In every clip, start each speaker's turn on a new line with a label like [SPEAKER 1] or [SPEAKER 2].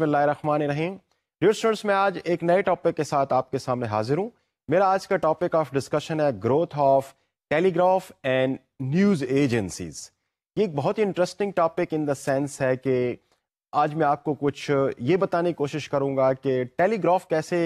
[SPEAKER 1] बसमीम मैं आज एक नए टॉपिक के साथ आपके सामने हाजिर हूँ मेरा आज का टॉपिक ऑफ डिस्कशन है growth of telegraph and news agencies ये एक बहुत ही interesting topic in the sense है कि आज मैं आपको कुछ ये बताने की कोशिश करूंगा कि टेलीग्राफ कैसे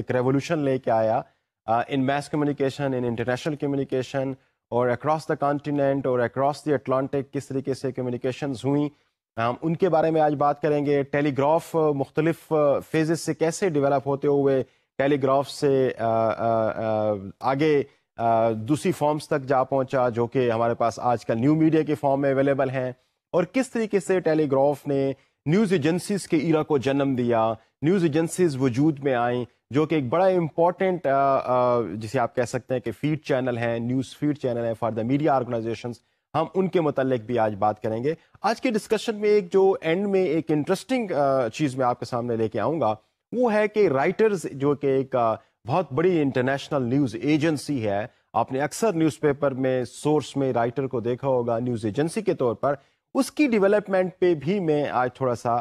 [SPEAKER 1] एक रेवोल्यूशन लेके आया in mass communication in international communication और अक्रॉस द कॉन्टिनेंट और अक्रॉस द अटलांटिक किस तरीके से कम्युनिकेशंस हुई हम उनके बारे में आज बात करेंगे टेलीग्राफ मुख्तलिफ फेजेज से कैसे डेवलप होते हुए टेलीग्राफ से आ, आ, आ, आगे दूसरी फॉर्म्स तक जा पहुंचा जो कि हमारे पास आज आजकल न्यू मीडिया के फॉर्म में अवेलेबल हैं और किस तरीके से टेलीग्राफ ने न्यूज़ एजेंसीज के इरा को जन्म दिया न्यूज़ एजेंसीज वजूद में आई जो कि एक बड़ा इंपॉर्टेंट जिसे आप कह सकते हैं कि फीड चैनल हैं न्यूज़ फीड चैनल है फॉर द मीडिया ऑर्गेनाइजेशंस हम उनके मतलब भी आज बात करेंगे आज के डिस्कशन में एक जो एंड में एक इंटरेस्टिंग चीज़ में आपके सामने लेके आऊँगा वो है कि राइटर्स जो कि एक बहुत बड़ी इंटरनेशनल न्यूज़ एजेंसी है आपने अक्सर न्यूज़पेपर में सोर्स में राइटर को देखा होगा न्यूज़ एजेंसी के तौर पर उसकी डेवलपमेंट पे भी मैं आज थोड़ा सा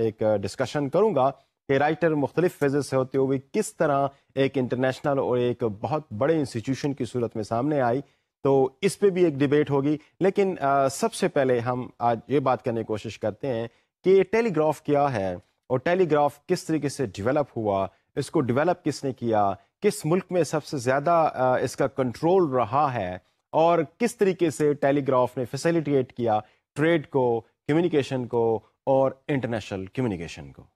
[SPEAKER 1] एक डिस्कशन करूंगा कि राइटर मुख्तलिफ फेजे से होते हुए किस तरह एक इंटरनेशनल और एक बहुत बड़े इंस्टीट्यूशन की सूरत में सामने आई तो इस पे भी एक डिबेट होगी लेकिन सबसे पहले हम आज ये बात करने की कोशिश करते हैं कि टेलीग्राफ क्या है और टेलीग्राफ किस तरीके से डेवलप हुआ इसको डेवलप किसने किया किस मुल्क में सबसे ज़्यादा इसका कंट्रोल रहा है और किस तरीके से टेलीग्राफ ने फैसिलिटेट किया ट्रेड को कम्युनिकेशन को और इंटरनेशनल कम्युनिकेशन को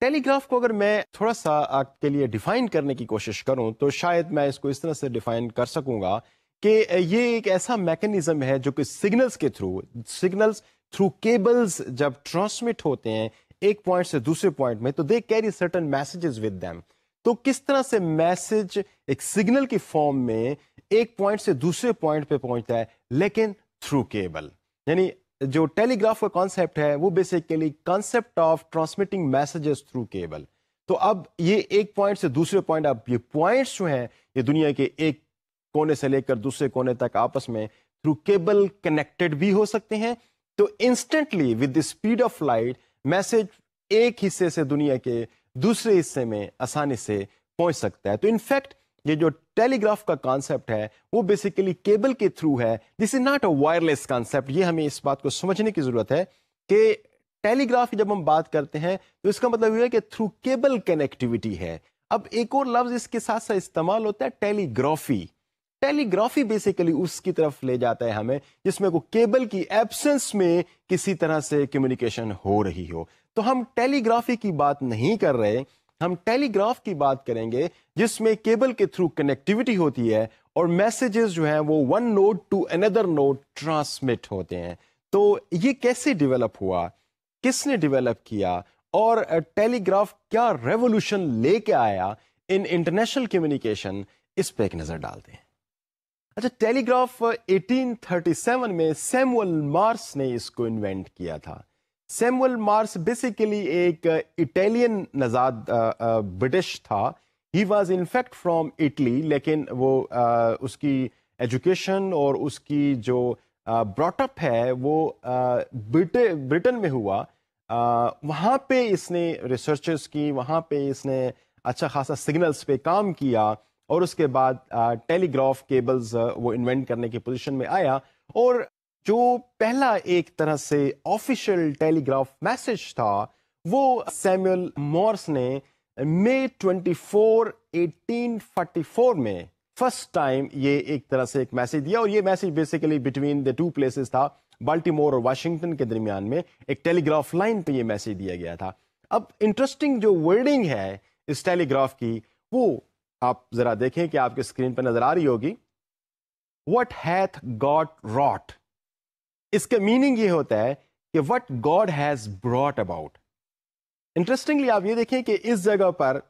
[SPEAKER 1] टेलीग्राफ को अगर मैं थोड़ा सा आपके लिए डिफाइन करने की कोशिश करूं तो शायद मैं इसको इस तरह से डिफाइन कर सकूंगा कि ये एक ऐसा मैकेनिज्म है जो कि सिग्नल्स के थ्रू सिग्नल्स थ्रू केबल्स जब ट्रांसमिट होते हैं एक पॉइंट से दूसरे पॉइंट में तो they carry certain messages with them तो किस तरह से मैसेज एक सिग्नल की फॉर्म में एक पॉइंट से दूसरे पॉइंट पे पहुंचता है लेकिन थ्रू केबल यानी जो टेलीग्राफ का कॉन्सेप्ट है वो basically concept of transmitting messages through cable तो अब ये एक पॉइंट से दूसरे पॉइंट अब ये पॉइंट्स जो हैं ये दुनिया के एक कोने से लेकर दूसरे कोने तक आपस में थ्रू केबल कनेक्टेड भी हो सकते हैं तो instantly with the speed of light message एक हिस्से से दुनिया के दूसरे हिस्से में आसानी से पहुंच सकता है तो इनफैक्ट ये जो टेलीग्राफ का कॉन्सेप्ट है वो बेसिकली केबल के थ्रू है this is not a wireless concept ये हमें इस बात को समझने की जरूरत है कि टेलीग्राफ जब हम बात करते हैं तो इसका मतलब यह है कि थ्रू केबल कनेक्टिविटी है अब एक और लफ्ज इसके साथ साथ इस्तेमाल होता है टेलीग्राफी टेलीग्राफी बेसिकली उसकी तरफ ले जाता है हमें जिसमें वो केबल की एब्सेंस में किसी तरह से कम्युनिकेशन हो रही हो तो हम टेलीग्राफी की बात नहीं कर रहे हम टेलीग्राफ की बात करेंगे जिसमें केबल के थ्रू कनेक्टिविटी होती है और मैसेजेस जो हैं वो one node to another node transmit होते हैं तो ये कैसे डिवेलप हुआ किसने डिवेलप किया और टेलीग्राफ क्या रेवोल्यूशन लेके आया इन इंटरनेशनल कम्युनिकेशन इस पर एक नज़र डालते हैं अच्छा टेलीग्राफ 1837 में सैमुअल मार्स ने इसको इन्वेंट किया था सैमुअल मार्स बेसिकली एक इटालियन नजाद ब्रिटिश था ही वॉज इनफैक्ट फ्रॉम इटली लेकिन वो आ, उसकी एजुकेशन और उसकी जो ब्रॉटअप है वो ब्रिटेन में हुआ आ, वहाँ पे इसने रिसर्चेस की वहाँ पे इसने अच्छा खासा सिग्नल्स पे काम किया और उसके बाद टेलीग्राफ केबल्स वो इन्वेंट करने की पोजीशन में आया और जो पहला एक तरह से ऑफिशियल टेलीग्राफ मैसेज था वो सैमुअल मॉर्स ने मई 24 1844 में फर्स्ट टाइम ये एक तरह से एक मैसेज दिया और ये message basically between the two places था बाल्टीमोर और वाशिंगटन के दरमियान में एक टेलीग्राफ लाइन पे ये मैसेज दिया गया था अब इंटरेस्टिंग जो वर्डिंग है इस टेलीग्राफ की वो आप जरा देखें कि आपके स्क्रीन पर नजर आ रही होगी वट हैथ गॉड रॉट इसका मीनिंग ये होता है कि what God has brought about interestingly आप ये देखें कि इस जगह पर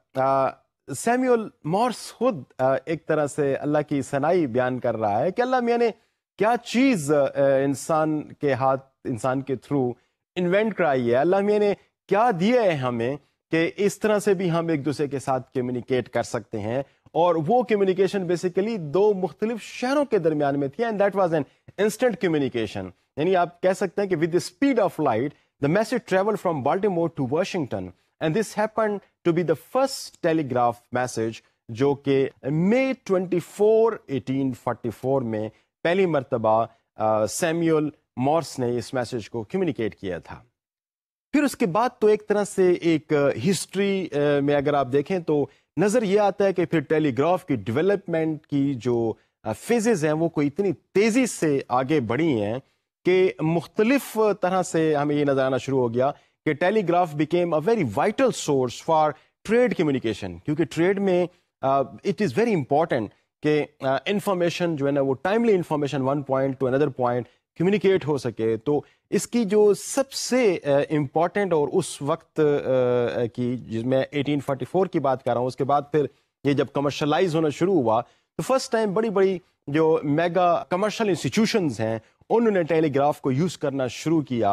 [SPEAKER 1] सैम्यूअल मॉर्स खुद एक तरह से अल्लाह की सनाई बयान कर रहा है कि अल्लाह मैंने क्या चीज इंसान के हाथ इंसान के थ्रू इन्वेंट कराई है अल्लाह मैंने क्या दिया है हमें कि इस तरह से भी हम एक दूसरे के साथ कम्युनिकेट कर सकते हैं और वो कम्युनिकेशन बेसिकली दो मुख्तलिफ शहरों के दरमियान में थी and that was an instant communication यानी आप कह सकते हैं कि with the speed of light the message travel from Baltimore to Washington and this happen to be the first telegraph message जो कि May twenty four eighteen forty four में पहली मरतबा सैम्यूल मॉर्स ने इस मैसेज को कम्युनिकेट किया था फिर उसके बाद तो एक तरह से एक हिस्ट्री में अगर आप देखें तो नज़र ये आता है कि फिर टेलीग्राफ की डेवलपमेंट की जो फेजेज़ हैं वो कोई इतनी तेज़ी से आगे बढ़ी हैं कि मुख्तलिफ तरह से हमें ये नज़र आना शुरू हो गया कि telegraph became a very vital source for trade communication क्योंकि ट्रेड में इट इज़ वेरी इंपॉर्टेंट कि इंफॉर्मेशन जो है ना वो timely information one point to another point communicate हो सके तो इसकी जो सबसे इम्पॉर्टेंट और उस वक्त की जिसमें 1844 की बात कर रहा हूँ उसके बाद फिर ये जब कमर्शलाइज होना शुरू हुआ तो फर्स्ट टाइम बड़ी बड़ी जो मेगा कमर्शल इंस्टीट्यूशंस हैं उन्होंने टेलीग्राफ को यूज़ करना शुरू किया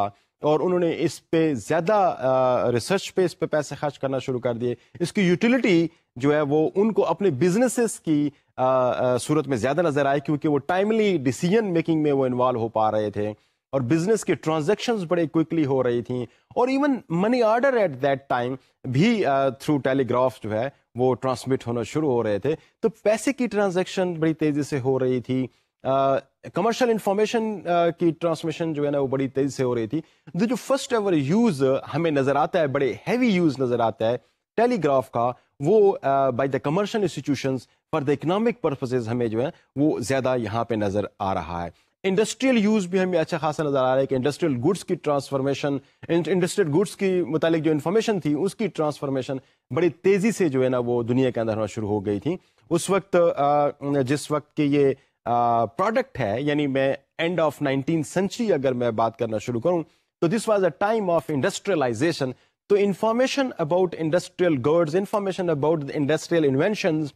[SPEAKER 1] और उन्होंने इस पे ज़्यादा रिसर्च पे इस पे पैसे खर्च करना शुरू कर दिए इसकी यूटिलिटी जो है वो उनको अपने बिजनेसेस की आ, आ, सूरत में ज़्यादा नज़र आए क्योंकि वो टाइमली डिसीजन मेकिंग में वो इन्वॉल्व हो पा रहे थे और बिजनेस के ट्रांजैक्शंस बड़े क्विकली हो रही थी और even money order at that time भी थ्रू टेलीग्राफ जो है वो ट्रांसमिट होना शुरू हो रहे थे तो पैसे की ट्रांजेक्शन बड़ी तेज़ी से हो रही थी कमर्शियल uh, इंफॉर्मेशन uh, की ट्रांसमिशन जो है ना वो बड़ी तेज़ी से हो रही थी तो जो फर्स्ट एवर यूज़ हमें नज़र आता है बड़े हैवी यूज़ नज़र आता है टेलीग्राफ का वो by the commercial institution for the economic purposes हमें जो है वो ज़्यादा यहाँ पे नज़र आ रहा है इंडस्ट्रियल यूज़ भी हमें अच्छा खासा नज़र आ रहा है कि इंडस्ट्रियल गुड्स की ट्रांसफॉर्मेशन इंडस्ट्रियल गुड्स की मतलब जो इन्फॉर्मेशन थी उसकी ट्रांसफॉर्मेशन बड़ी तेज़ी से जो है ना वो दुनिया के अंदर होना शुरू हो गई थी उस वक्त जिस वक्त के ये प्रोडक्ट है यानी मैं एंड ऑफ नाइनटीन सेंचुरी अगर मैं बात करना शुरू करूँ तो this was a time of industrialisation तो information about industrial goods information about industrial invention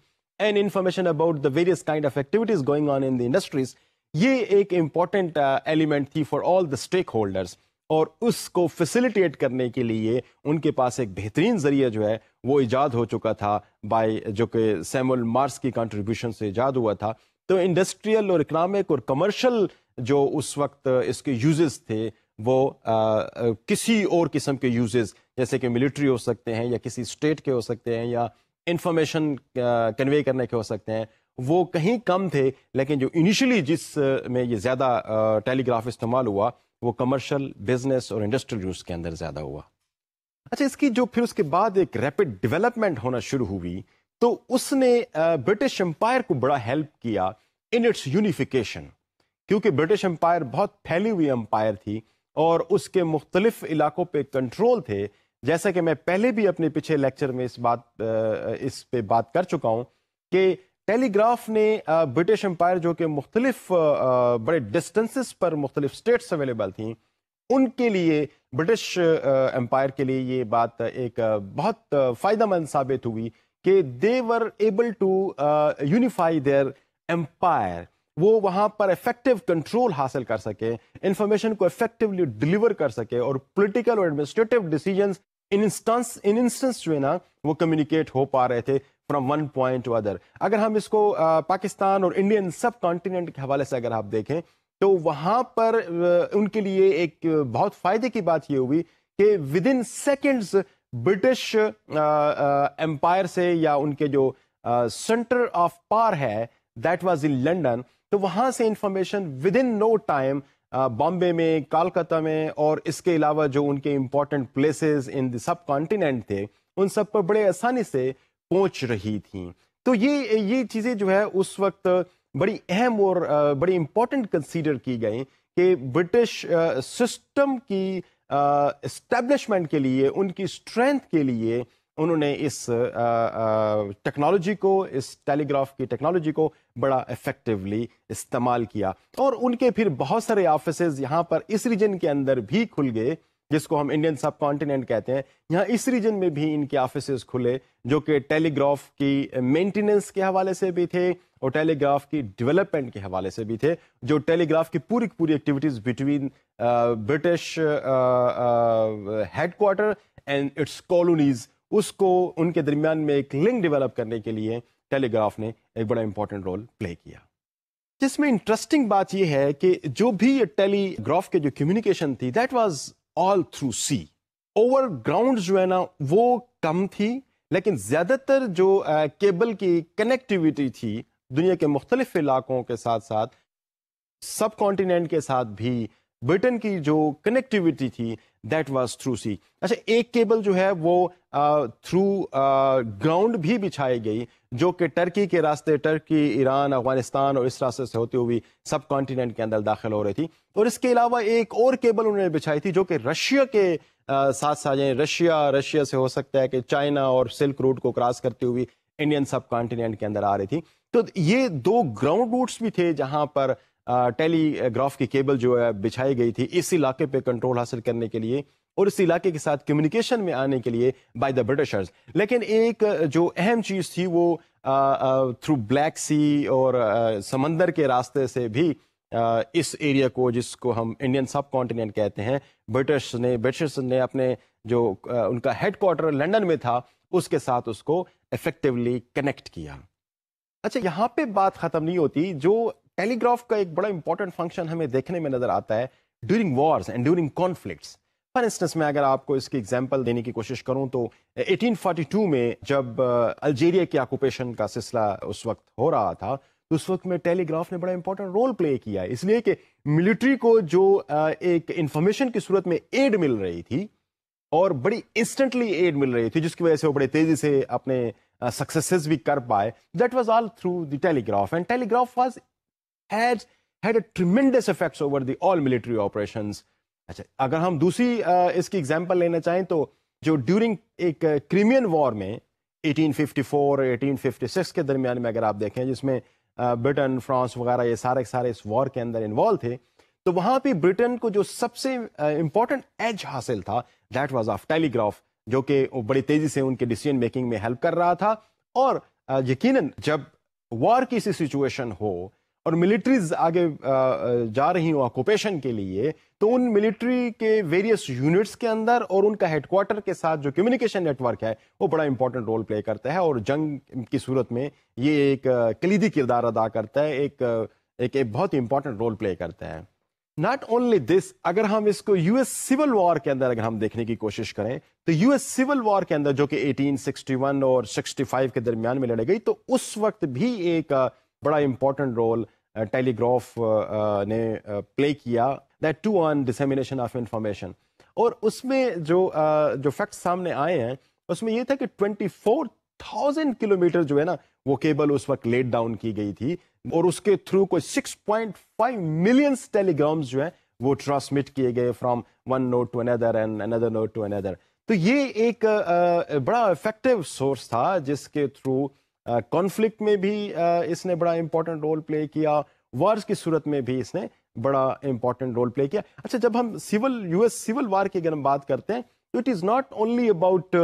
[SPEAKER 1] and information about the various kind of activities going on in the industries ये एक इम्पॉर्टेंट एलिमेंट थी for all the stakeholders और उसको facilitate करने के लिए उनके पास एक बेहतरीन जरिया जो है वो ईजाद हो चुका था बाय जो कि सैमुअल मार्स की कंट्रीब्यूशन से ईजाद हुआ था तो इंडस्ट्रियल और इकनॉमिक और कमर्शियल जो उस वक्त इसके यूजेस थे वो आ, आ, किसी और किस्म के यूजेस जैसे कि मिलिट्री हो सकते हैं या किसी स्टेट के हो सकते हैं या इंफॉर्मेशन कन्वे करने के हो सकते हैं वो कहीं कम थे लेकिन जो इनिशियली जिस में ये ज़्यादा टेलीग्राफ इस्तेमाल हुआ वो कमर्शियल बिजनेस और इंडस्ट्रियल यूज़ के अंदर ज़्यादा हुआ अच्छा इसकी जो फिर उसके बाद एक रैपिड डेवलपमेंट होना शुरू हुई तो उसने ब्रिटिश एम्पायर को बड़ा हेल्प किया इन इट्स यूनिफिकेशन क्योंकि ब्रिटिश एम्पायर बहुत फैली हुई एम्पायर थी और उसके मुख्तलिफ इलाकों पर कंट्रोल थे जैसा कि मैं पहले भी अपने पिछले लेक्चर में इस बात इस पर बात कर चुका हूँ कि टेलीग्राफ ने ब्रिटिश एम्पायर जो कि मुख्तलिफ बड़े डिस्टेंसेस पर मुख्तलिफ स्टेट्स अवेलेबल थी उनके लिए ब्रिटिश एम्पायर के लिए ये बात एक बहुत फ़ायदा साबित हुई कि they were able to unify their empire वो वहां पर इफेक्टिव कंट्रोल हासिल कर सके इंफॉर्मेशन को इफेक्टिवली डिलीवर कर सके और पोलिटिकल और administrative decision in instance in instance जो है ना वो कम्युनिकेट हो पा रहे थे from one point to other अगर हम इसको पाकिस्तान और इंडियन सब कॉन्टिनेंट के हवाले से अगर आप देखें तो वहां पर उनके लिए एक बहुत फायदे की बात यह हुई कि within seconds British empire से या उनके जो सेंटर ऑफ पार है दैट वॉज इन लंडन तो वहां से information within no time Bombay में कालकाता में और इसके अलावा जो उनके important places in the subcontinent थे उन सब पर बड़े आसानी से पहुंच रही थी तो ये ये चीज़ें जो है उस वक्त बड़ी अहम और uh, बड़ी इंपॉर्टेंट कंसीडर की गई कि ब्रिटिश सिस्टम uh, की इस्टेब्लिशमेंट uh, के लिए उनकी स्ट्रेंथ के लिए उन्होंने इस टेक्नोलॉजी को इस टेलीग्राफ की टेक्नोलॉजी को बड़ा इफ़ेक्टिवली इस्तेमाल किया और उनके फिर बहुत सारे ऑफिस यहाँ पर इस रीजन के अंदर भी खुल गए जिसको हम इंडियन सब कॉन्टिनेंट कहते हैं यहाँ इस रीजन में भी इनके ऑफिस खुले जो कि टेलीग्राफ की मेंटेनेंस के हवाले से भी थे और टेलीग्राफ की डेवलपमेंट के हवाले से भी थे जो टेलीग्राफ की पूरी पूरी activities between British headquarter and its colonies उसको उनके दरमियान में एक लिंक डेवलप करने के लिए टेलीग्राफ ने एक बड़ा इंपॉर्टेंट रोल प्ले किया जिसमें इंटरेस्टिंग बात यह है कि जो भी ये टेलीग्राफ के जो कम्युनिकेशन थी that was all through sea overground जो है ना वो कम थी लेकिन ज़्यादातर जो केबल की कनेक्टिविटी थी दुनिया के मुख्तलिफ इलाकों के साथ साथ सब कॉन्टीनेंट के साथ भी ब्रिटेन की जो कनेक्टिविटी थी दैट वाज थ्रू सी अच्छा एक केबल जो है वो थ्रू ग्राउंड भी बिछाई गई जो कि टर्की के रास्ते टर्की ईरान अफगानिस्तान और इस रास्ते से होती हुई सब कॉन्टिनेंट के अंदर दाखिल हो रही थी और इसके अलावा एक और केबल उन्होंने बिछाई थी जो कि रशिया के आ, साथ साझें रशिया रशिया से हो सकता है कि चाइना और सिल्क रूट को क्रॉस करती हुई इंडियन सब कॉन्टिनेंट के अंदर आ रही थी तो ये दो ग्राउंड रूट्स भी थे जहां पर टेलीग्राफ की केबल जो है बिछाई गई थी इस इलाके पे कंट्रोल हासिल करने के लिए और इस इलाके के साथ कम्युनिकेशन में आने के लिए बाय द ब्रिटिशर्स लेकिन एक जो अहम चीज़ थी वो थ्रू ब्लैक सी और आ, समंदर के रास्ते से भी आ, इस एरिया को जिसको हम इंडियन सब कॉन्टिनेंट कहते हैं ब्रिटिश ने ब्रिटिश ने अपने जो आ, उनका हेड क्वार्टर लंडन में था उसके साथ उसको इफेक्टिवली कनेक्ट किया अच्छा यहाँ पे बात ख़त्म नहीं होती जो टेलीग्राफ का एक बड़ा इंपॉर्टेंट फंक्शन हमें देखने में नजर आता है during wars and during conflict for instance मैं अगर आपको इसकी एग्जाम्पल देने की कोशिश करूं तो 1842 में जब अल्जीरिया के ऑक्यूपेशन का सिलसिला उस वक्त हो रहा था तो उस वक्त में टेलीग्राफ ने बड़ा इंपॉर्टेंट रोल प्ले किया इसलिए कि मिलिट्री को जो एक इंफॉर्मेशन की सूरत में एड मिल रही थी और बड़ी इंस्टेंटली एड मिल रही थी जिसकी वजह से वो बड़े तेजी से अपने सक्सेसेस भी कर पाए that was all through the telegraph and telegraph was has had a tremendous effects over the all military operations अच्छा अगर हम दूसरी इसकी एग्जांपल लेना चाहें तो जो ड्यूरिंग एक क्रीमियन वॉर में 1854 1856 के दरमियान में अगर आप देखें जिसमें ब्रिटेन फ्रांस वगैरह ये सारे सारे इस वॉर के अंदर इन्वॉल्व थे तो वहां पे ब्रिटेन को जो सबसे इंपॉर्टेंट एज हासिल था दैट वाज ऑफ टेलीग्राफ जो कि बड़ी तेजी से उनके डिसीजन मेकिंग में हेल्प कर रहा था और यकीनन जब वॉर की सी सिचुएशन हो और मिलिट्रीज आगे जा रही हूँ ऑक्यूपेशन के लिए तो उन मिलिट्री के वेरियस यूनिट्स के अंदर और उनका हेडक्वार्टर के साथ जो कम्युनिकेशन नेटवर्क है वो बड़ा इंपॉर्टेंट रोल प्ले करता है और जंग की सूरत में ये एक कलीदी किरदार अदा करता है एक एक, एक बहुत इंपॉर्टेंट रोल प्ले करता है नॉट ओनली दिस अगर हम इसको यूएस सिविल वॉर के अंदर अगर हम देखने की कोशिश करें तो यूएस सिविल वॉर के अंदर जो कि 1861 और 65 के दरमियान में लड़ी गई तो उस वक्त भी एक बड़ा इंपॉर्टेंट रोल टेलीग्राफ ने प्ले uh, किया that too on dissemination of information और उसमें जो uh, जो फैक्ट सामने आए हैं उसमें यह था कि 24,000 किलोमीटर जो है ना वो केबल उस वक्त लेट डाउन की गई थी और उसके थ्रू कोई 6.5 मिलियन टेलीग्राम्स जो हैं वो ट्रांसमिट किए गए from one node to another and another node to another तो ये एक uh, बड़ा इफेक्टिव सोर्स था जिसके थ्रू कॉन्फ्लिक्ट में भी इसने बड़ा इंपॉर्टेंट रोल प्ले किया वार्स की सूरत में भी इसने बड़ा इंपॉर्टेंट रोल प्ले किया अच्छा जब हम सिविल यूएस सिविल वार की अगर हम बात करते हैं तो it is not only about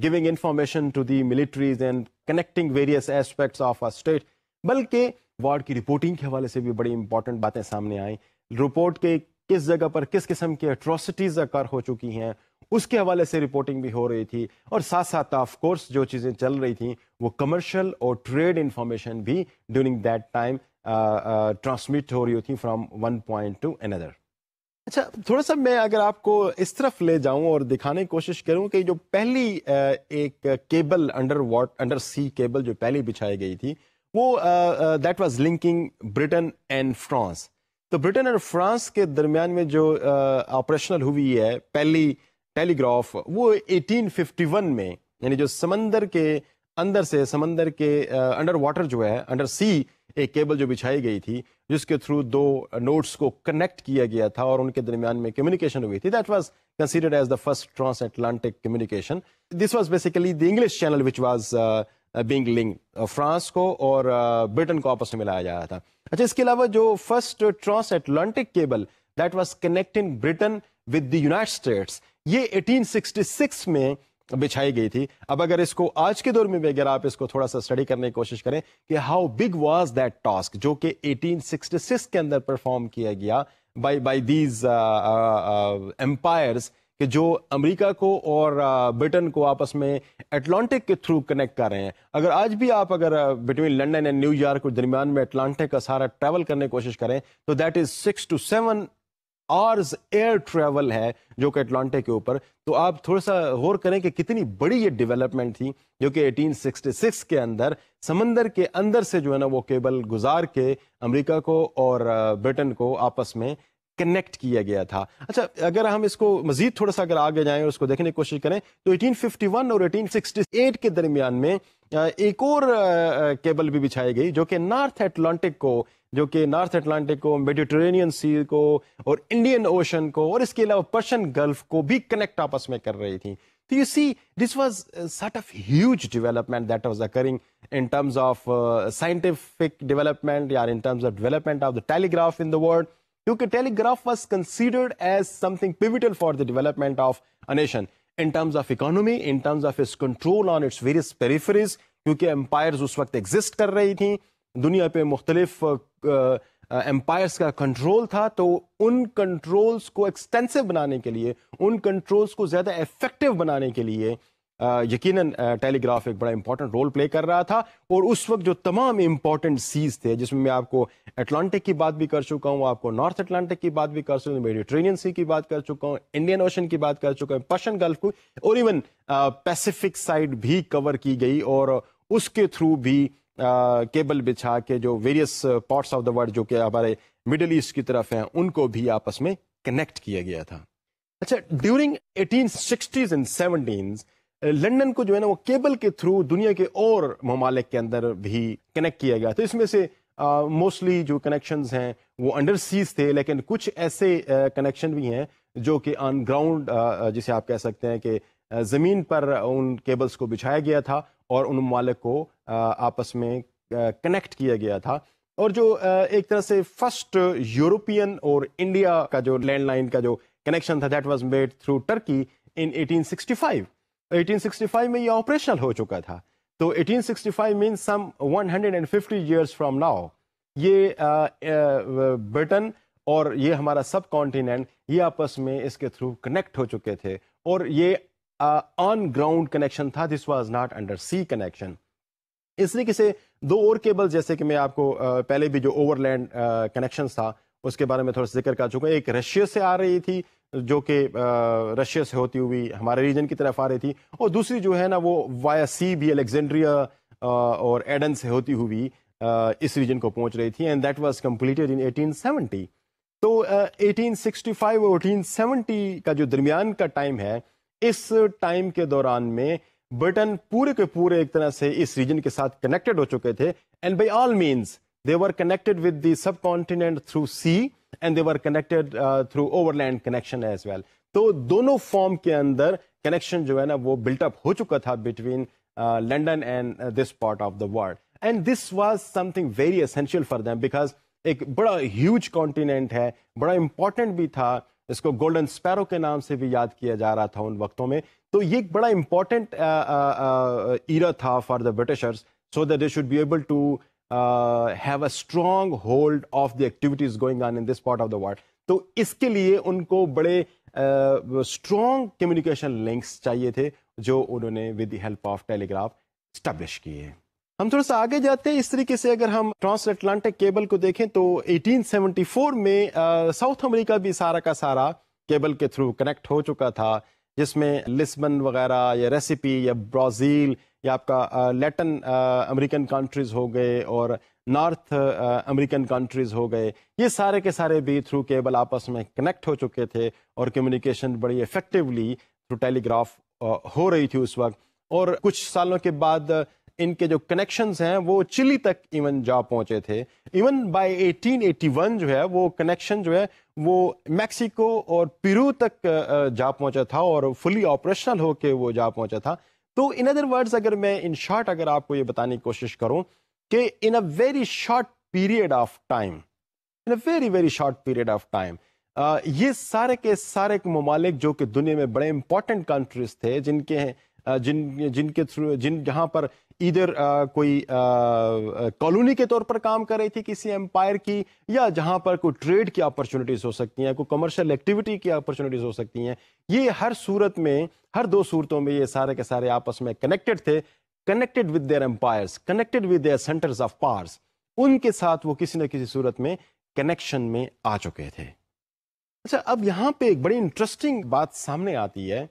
[SPEAKER 1] giving information to the militaries and connecting various aspects of a state बल्कि वार की रिपोर्टिंग के हवाले से भी बड़ी इंपॉर्टेंट बातें सामने आई रिपोर्ट के किस जगह पर किस किस्म की अट्रॉसिटीज़ अकार हो चुकी हैं उसके हवाले से रिपोर्टिंग भी हो रही थी और साथ साथ ऑफ कोर्स जो चीज़ें चल रही थी वो कमर्शियल और ट्रेड इंफॉर्मेशन भी ड्यूरिंग दैट टाइम ट्रांसमिट हो रही थी from one point to another अच्छा थोड़ा सा मैं अगर आपको इस तरफ ले जाऊं और दिखाने की कोशिश करूं कि जो पहली uh, एक cable under water under sea cable जो पहली बिछाई गई थी वो that was linking Britain and France तो ब्रिटेन और फ्रांस के दरमियान में जो ऑपरेशनल uh, हुई है पहली टेलीग्राफ वो 1851 में यानी जो समंदर के अंदर से समंदर के अंडर वाटर जो है अंडर सी एक केबल जो बिछाई गई थी जिसके थ्रू दो नोट्स को कनेक्ट किया गया था और उनके दरमियान में कम्युनिकेशन हुई थी that was considered as the first transatlantic communication this was basically the English Channel which was being link France को और ब्रिटेन uh, को आपस में मिलाया जा रहा था अच्छा इसके अलावा जो first transatlantic cable that was connecting Britain with the United States ये 1866 में बिछाई गई थी अब अगर इसको आज के दौर में भी अगर आप इसको थोड़ा सा स्टडी करने की कोशिश करें कि how big was that task जो कि 1866 के अंदर परफॉर्म किया गया बाय बाय दीज एम्पायर्स कि जो अमेरिका को और uh, ब्रिटेन को आपस में अटलांटिक के थ्रू कनेक्ट कर रहे हैं अगर आज भी आप अगर बिटवीन लंडन एंड न्यूयॉर्क के दरमियान में अटलांटिक का सारा ट्रैवल करने की कोशिश करें तो that is six to seven hours air travel है जो कि अटलांटा के ऊपर तो आप थोड़ा सा गौर करें कि कितनी बड़ी ये डेवलपमेंट थी जो कि 1866 के अंदर समंदर के अंदर से जो है ना वो केबल गुजार के अमेरिका को और ब्रिटेन को आपस में कनेक्ट किया गया था अच्छा अगर हम इसको मजीद थोड़ा सा अगर आगे जाएं उसको देखने की कोशिश करें तो 1851 और 1868 के दरमियान में एक और केबल भी बिछाई गई जो कि नॉर्थ एटलांटिक को जो कि नॉर्थ एटलांटिक को मेडिटेरेनियन सी को और इंडियन ओशन को और इसके अलावा पर्शियन गल्फ को भी कनेक्ट आपस में कर रही थी तो you see this was sort of huge development that was occurring in terms of scientific development या in terms of development of the telegraph in the world क्योंकि telegraph was considered as something pivotal for the development of a nation in terms of economy, in terms of its control on its various peripheries, क्योंकि empires उस वक्त exist कर रही थी दुनिया पे मुख्तलिफ एम्पायर्स का कंट्रोल था तो उन कंट्रोल्स को एक्सटेंसिव बनाने के लिए उन कंट्रोल्स को ज़्यादा इफेक्टिव बनाने के लिए यकीनन टेलीग्राफ एक बड़ा इंपॉर्टेंट रोल प्ले कर रहा था और उस वक्त जो तमाम इंपॉर्टेंट सीज थे जिसमें मैं आपको अटलांटिक की बात भी कर चुका हूं आपको नॉर्थ अटलांटिक की बात भी कर चुका हूँ मेडिट्रेनियन सी की बात कर चुका हूँ इंडियन ओशन की बात कर चुका हूँ पर्शियन गल्फ को और इवन पैसिफिक साइड भी कवर की गई और उसके थ्रू भी केबल बिछा के जो various part of the world जो कि हमारे मिडल ईस्ट की तरफ हैं उनको भी आपस में कनेक्ट किया गया था अच्छा during eighteen sixties and seventeens London को जो है ना वो केबल के थ्रू दुनिया के और ममालिक के अंदर भी कनेक्ट किया गया तो इसमें से मोस्टली जो कनेक्शन हैं वो अंडर सीज थे लेकिन कुछ ऐसे कनेक्शन भी हैं जो कि ऑन ग्राउंड जिसे आप कह सकते हैं कि ज़मीन पर उन केबल्स को बिछाया गया था और उन ममालिक को आपस में कनेक्ट किया गया था और जो एक तरह से फर्स्ट यूरोपियन और इंडिया का जो लैंडलाइन का जो कनेक्शन था that was made through Turkey in 1865 1865 में ये ऑपरेशनल हो चुका था तो 1865 mean some 150 years from now ये ब्रिटेन और ये हमारा सब कॉन्टिनेंट ये आपस में इसके थ्रू कनेक्ट हो चुके थे और ये ऑन ग्राउंड कनेक्शन था this was not under sea connection इस तरीके से दो और केबल जैसे कि मैं आपको uh, पहले भी जो ओवरलैंड कनेक्शन था उसके बारे में थोड़ा जिक्र कर चुका एक रशिया से आ रही थी जो कि रशिया से होती हुई हमारे रीजन की तरफ आ रही थी और दूसरी जो है ना वो वाया सी भी अलेक्जेंड्रिया और एडन से होती हुई इस रीजन को पहुंच रही थी and that was completed in 1870 तो एटीन सिक्सटी फाइव और एटीन का जो दरमियान का टाइम है इस टाइम के दौरान में ब्रिटेन पूरे के पूरे एक तरह से इस रीजन के साथ कनेक्टेड हो चुके थे and by all means they were connected with the subcontinent through sea and they were connected through overland connection as well तो दोनों फॉर्म के अंदर कनेक्शन जो है ना वो बिल्टअप हो चुका था between London and this part of the world and this was something very essential for them because एक बड़ा ह्यूज कॉन्टिनेंट है बड़ा इंपॉर्टेंट भी था इसको गोल्डन स्पैरो के नाम से भी याद किया जा रहा था उन वक्तों में तो ये एक बड़ा इंपॉर्टेंट ईरा था for the Britishers so that they should be able to uh, have a strong hold of the activities going on in this part of the तो इसके लिए उनको बड़े स्ट्रॉन्ग कम्युनिकेशन लिंक्स चाहिए थे जो उन्होंने with the help of telegraph establish किए हम थोड़ा सा आगे जाते हैं इस तरीके से अगर हम ट्रांस अटलांटिक केबल को देखें तो 1874 में साउथ uh, अमेरिका भी सारा का सारा केबल के थ्रू कनेक्ट हो चुका था जिसमें लिस्बन वगैरह या रेसिपी या ब्राज़ील या आपका लेटन अमेरिकन कंट्रीज हो गए और नॉर्थ अमेरिकन कंट्रीज हो गए ये सारे के सारे भी थ्रू केबल आपस में कनेक्ट हो चुके थे और कम्युनिकेशन बड़ी इफेक्टिवली थ्रू टेलीग्राफ हो रही थी उस वक्त और कुछ सालों के बाद इनके जो कनेक्शन हैं वो चिली तक इवन जा पहुंचे थे इवन बाय 1881 जो है वो कनेक्शन जो है वो मैक्सिको और पेरू तक जा पहुंचा था और फुली ऑपरेशनल होके वो जा पहुंचा था तो इन अदर वर्ड्स अगर मैं इन शॉर्ट अगर आपको ये बताने की कोशिश करूं कि in a very short period of time in a very very short period of time ये सारे के सारे ममालिक जो कि दुनिया में बड़े इंपॉर्टेंट कंट्रीज थे जिनके हैं जिन जिनके थ्रू जिन जहाँ पर इधर कोई कॉलोनी के तौर पर काम कर रही थी किसी एम्पायर की या जहां पर कोई ट्रेड की अपॉर्चुनिटीज हो सकती हैं कोई कमर्शियल एक्टिविटी की अपॉर्चुनिटीज हो सकती हैं ये हर सूरत में हर दो सूरतों में ये सारे के सारे आपस में कनेक्टेड थे connected with their empires connected with their centres of powers उनके साथ वो किसी न किसी सूरत में कनेक्शन में आ चुके थे अच्छा अब यहाँ पे एक बड़ी इंटरेस्टिंग बात सामने आती है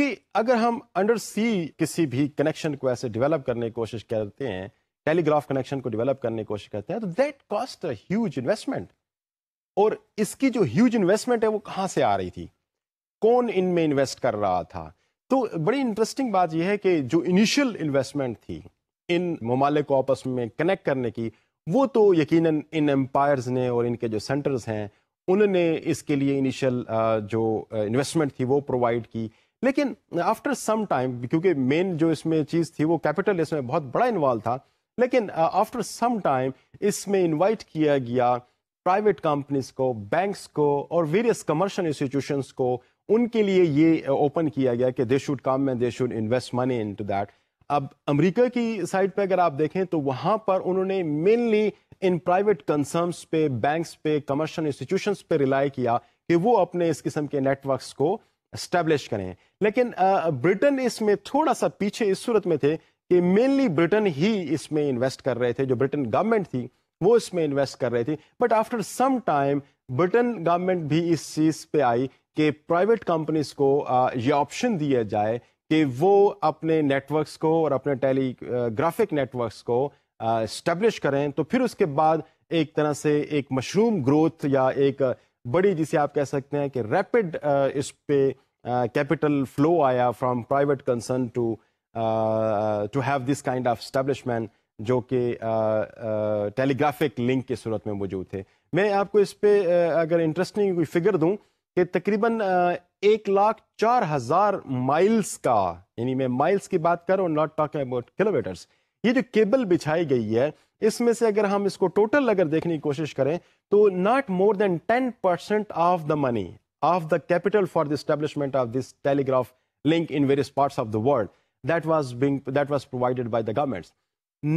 [SPEAKER 1] कि अगर हम अंडर सी किसी भी कनेक्शन को ऐसे डेवलप करने की कोशिश करते हैं टेलीग्राफ कनेक्शन को डेवलप करने की कोशिश करते हैं तो that cost a huge investment और इसकी जो ह्यूज इन्वेस्टमेंट है वो कहाँ से आ रही थी कौन इनमें इन्वेस्ट कर रहा था तो बड़ी इंटरेस्टिंग बात यह है कि जो इनिशियल इन्वेस्टमेंट थी इन ममालिक को आपस में कनेक्ट करने की वो तो यकीनन इन एम्पायर्स ने और इनके जो सेंटर्स हैं उन्होंने इसके लिए इनिशियल जो इन्वेस्टमेंट थी वो प्रोवाइड की लेकिन आफ्टर सम टाइम क्योंकि मेन जो इसमें चीज़ थी वो कैपिटल इसमें बहुत बड़ा इन्वॉल्व था लेकिन आफ्टर सम टाइम इसमें इन्वाइट किया गया प्राइवेट कंपनीज को बैंक्स को और वेरियस कमर्शियल इंस्टीट्यूशन को उनके लिए ये ओपन uh, किया गया कि they should come and they should invest money into that अब अमेरिका की साइड पे अगर आप देखें तो वहाँ पर उन्होंने मेनली इन प्राइवेट कंसर्न्स पे बैंक्स पे कमर्शियल इंस्टीट्यूशंस पे रिलाई किया कि वो अपने इस किस्म के नेटवर्क्स को स्टैब्लिश करें लेकिन ब्रिटेन इसमें थोड़ा सा पीछे इस सूरत में थे कि मेनली ब्रिटेन ही इसमें इन्वेस्ट कर रहे थे जो ब्रिटेन गवर्नमेंट थी वो इसमें इन्वेस्ट कर रहे थी but after some time Britain government भी इस चीज़ पे आई कि प्राइवेट कंपनीज को ये ऑप्शन दिया जाए कि वो अपने नेटवर्क्स को और अपने टेलीग्राफिक नेटवर्क्स को स्टैब्लिश करें तो फिर उसके बाद एक तरह से एक मशरूम ग्रोथ या एक बड़ी जिसे आप कह सकते हैं कि रैपिड uh, इस पे कैपिटल uh, फ्लो आया from private concern to to have this kind of establishment जो कि टेलीग्राफिक लिंक की सूरत में मौजूद थे मैं आपको इस पर uh, अगर इंटरेस्टिंग कोई फिगर दूं कि तकरीबन एक लाख चार हज़ार माइल्स का यानी मैं माइल्स की बात करूँ नॉट टॉक अबाउट किलोमीटर्स ये जो केबल बिछाई गई है इसमें से अगर हम इसको टोटल अगर देखने की कोशिश करें तो not more than ten percent of the money of the capital for the establishment of this telegraph link in various part of the world that was being that was provided by the governments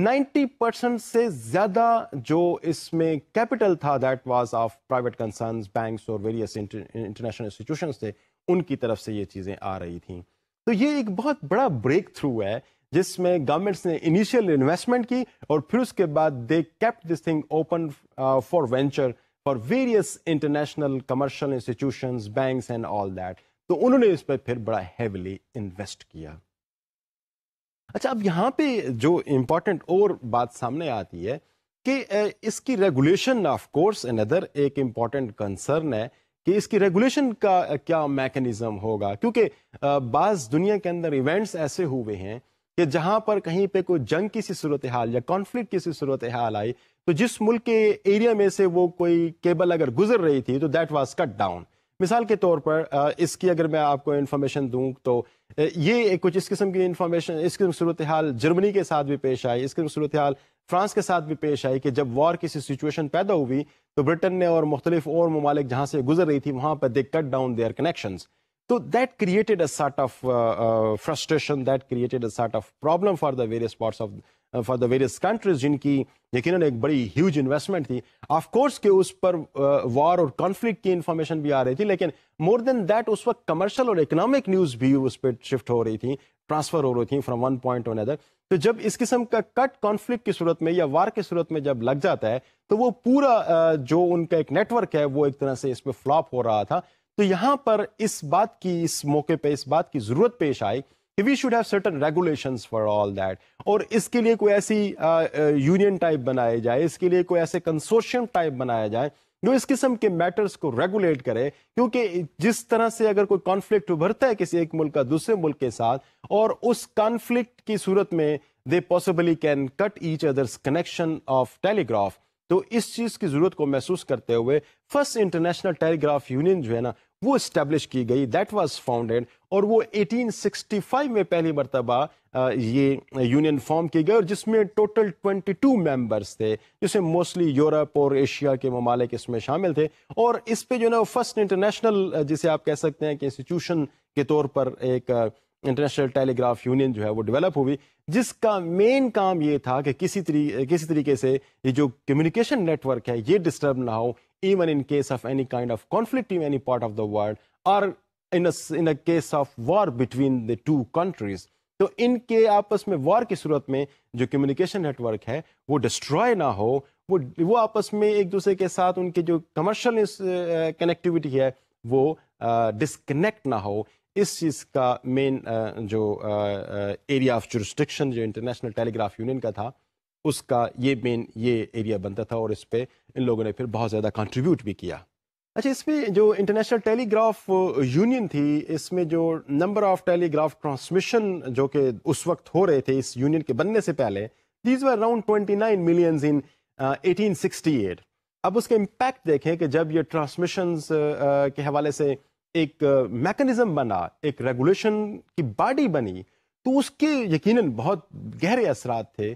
[SPEAKER 1] 90 percent से ज्यादा जो इसमें capital था that was of private concern banks और various international institution थे उनकी तरफ से ये चीज़ें आ रही थी तो ये एक बहुत बड़ा ब्रेक थ्रू है जिसमें गवर्नमेंट्स ने इनिशियल इन्वेस्टमेंट की और फिर उसके बाद they kept this thing open for venture for various international commercial institution bank and all that तो उन्होंने इस पर फिर बड़ा हैविली इन्वेस्ट किया अच्छा अब यहाँ पे जो इम्पोर्टेंट और बात सामने आती है कि इसकी रेगुलेशन ऑफ कोर्स अनदर एक इम्पॉर्टेंट कंसर्न है कि इसकी रेगुलेशन का क्या मैकेनिज्म होगा क्योंकि बाज दुनिया के अंदर इवेंट्स ऐसे हुए हैं कि जहां पर कहीं पे कोई जंग की सी सूरत हाल या कॉन्फ्लिक्ट की सी सूरत हाल आई तो जिस मुल्क के एरिया में से वो कोई केबल अगर गुजर रही थी तो दैट वाज कट डाउन मिसाल के तौर पर इसकी अगर मैं आपको इन्फॉर्मेशन दूँ तो ये कुछ इस किस्म की इन्फॉर्मेशन इस किस्म सूरत हाल जर्मनी के साथ भी पेश आई इस किस्म सूरत हाल फ्रांस के साथ भी पेश आई कि जब वॉर किसी सिचुएशन पैदा हुई तो ब्रिटेन ने और मुख्तलिफ और ममालिक जहाँ से गुजर रही थी वहाँ पर they cut down their connections So that created a sort of uh, uh, frustration, that created a sort of problem for the various parts of uh, for the various countries जिनकी यकीन एक बड़ी ह्यूज इन्वेस्टमेंट थी of course के उस पर war uh, और conflict की इन्फॉर्मेशन भी आ रही थी लेकिन मोर देन दैट उस वक्त कमर्शियल और इकोनॉमिक न्यूज भी उस पर शिफ्ट हो रही थी ट्रांसफर हो रही थी from one point to another तो जब इस किस्म का कट कॉन्फ्लिक्ट की सूरत में या वार की सूरत में जब लग जाता है तो वो पूरा uh, जो उनका एक नेटवर्क है वो एक तरह से इस पर फ्लॉप हो रहा था तो यहां पर इस बात की इस मौके पे इस बात की जरूरत पेश आई कि we should have certain regulations for all that और इसके लिए कोई ऐसी यूनियन टाइप बनाए जाए इसके लिए कोई ऐसे कंसोशियम टाइप बनाया जाए जो इस किस्म के मैटर्स को रेगुलेट करे क्योंकि जिस तरह से अगर कोई कॉन्फ्लिक्ट उभरता है किसी एक मुल्क का दूसरे मुल्क के साथ और उस कॉन्फ्लिक्ट की सूरत में they possibly can cut each others connection of telegraph तो इस चीज़ की ज़रूरत को महसूस करते हुए फर्स्ट इंटरनेशनल टेलीग्राफ यूनियन जो है ना वो इस्टेब्लिश की गई दैट वॉज फाउंडेड और वो 1865 में पहली मरतबा ये यूनियन फॉर्म की गई और जिसमें टोटल 22 मेंबर्स थे जिसमें मोस्टली यूरोप और एशिया के ममालिक इसमें शामिल थे और इस पर जो है ना फर्स्ट इंटरनेशनल जिसे आप कह सकते हैं कि इंस्टीट्यूशन के तौर पर एक इंटरनेशनल टेलीग्राफ यूनियन जो है वो डेवलप हुई जिसका मेन काम ये था कि किसी तरी किसी तरीके से ये जो कम्युनिकेशन नेटवर्क है ये डिस्टर्ब ना हो even in case of any kind of conflict in any part of the world और in in case of war between the two countries तो इनके आपस में वॉर की सूरत में जो कम्युनिकेशन नेटवर्क है वो डिस्ट्रॉय ना हो वो वो आपस में एक दूसरे के साथ उनके जो कमर्शियल कनेक्टिविटी है वो डिस्कनेक्ट uh, ना हो इस चीज़ का मेन जो एरिया ऑफ जुरिस्डिक्शन जो इंटरनेशनल टेलीग्राफ यूनियन का था उसका ये मेन ये एरिया बनता था और इस पर इन लोगों ने फिर बहुत ज़्यादा कंट्रीब्यूट भी किया अच्छा इसमें जो इंटरनेशनल टेलीग्राफ यूनियन थी इसमें जो नंबर ऑफ टेलीग्राफ ट्रांसमिशन जो कि उस वक्त हो रहे थे इस यूनियन के बनने से पहले these were around twenty nine millions in eighteen sixty eight अब उसके इम्पैक्ट देखें कि जब ये ट्रांसमिशन के हवाले से एक मैकेनिज्म बना एक रेगुलेशन की बॉडी बनी तो उसके यकीन बहुत गहरे असरा थे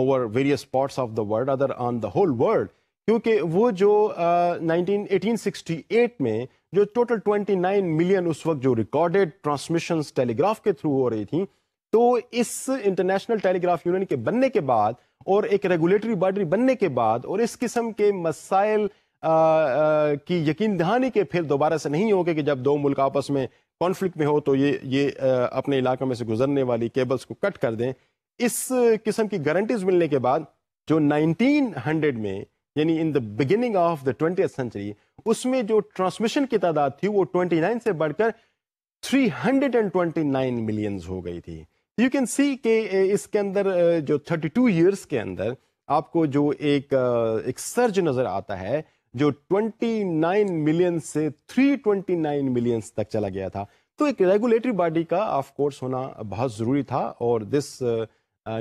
[SPEAKER 1] over various parts of the world other on the whole world क्योंकि वो जो नाइनटीन uh, 1868 में जो टोटल 29 मिलियन उस वक्त जो रिकॉर्डेड ट्रांसमिशन टेलीग्राफ के थ्रू हो रही थी तो इस इंटरनेशनल टेलीग्राफ यूनियन के बनने के बाद और एक रेगुलेटरी बॉडी बनने के बाद और इस किस्म के मसाइल की यकीन दहानी के फिर दोबारा से नहीं होगा कि जब दो मुल्क आपस में कॉन्फ्लिक्ट में हो तो ये ये अपने इलाकों में से गुजरने वाली केबल्स को कट कर दें इस किस्म की गारंटीज मिलने के बाद जो 1900 में यानी in the beginning of the twenty century उसमें जो ट्रांसमिशन की तादाद थी वो 29 से बढ़कर 329 मिलियंस हो गई थी यू कैन सी के इसके अंदर जो 32 इयर्स के अंदर आपको जो एक एक सर्ज नज़र आता है जो 29 मिलियन से 329 मिलियन तक चला गया था तो एक रेगुलेटरी बॉडी का ऑफ कोर्स होना बहुत ज़रूरी था और this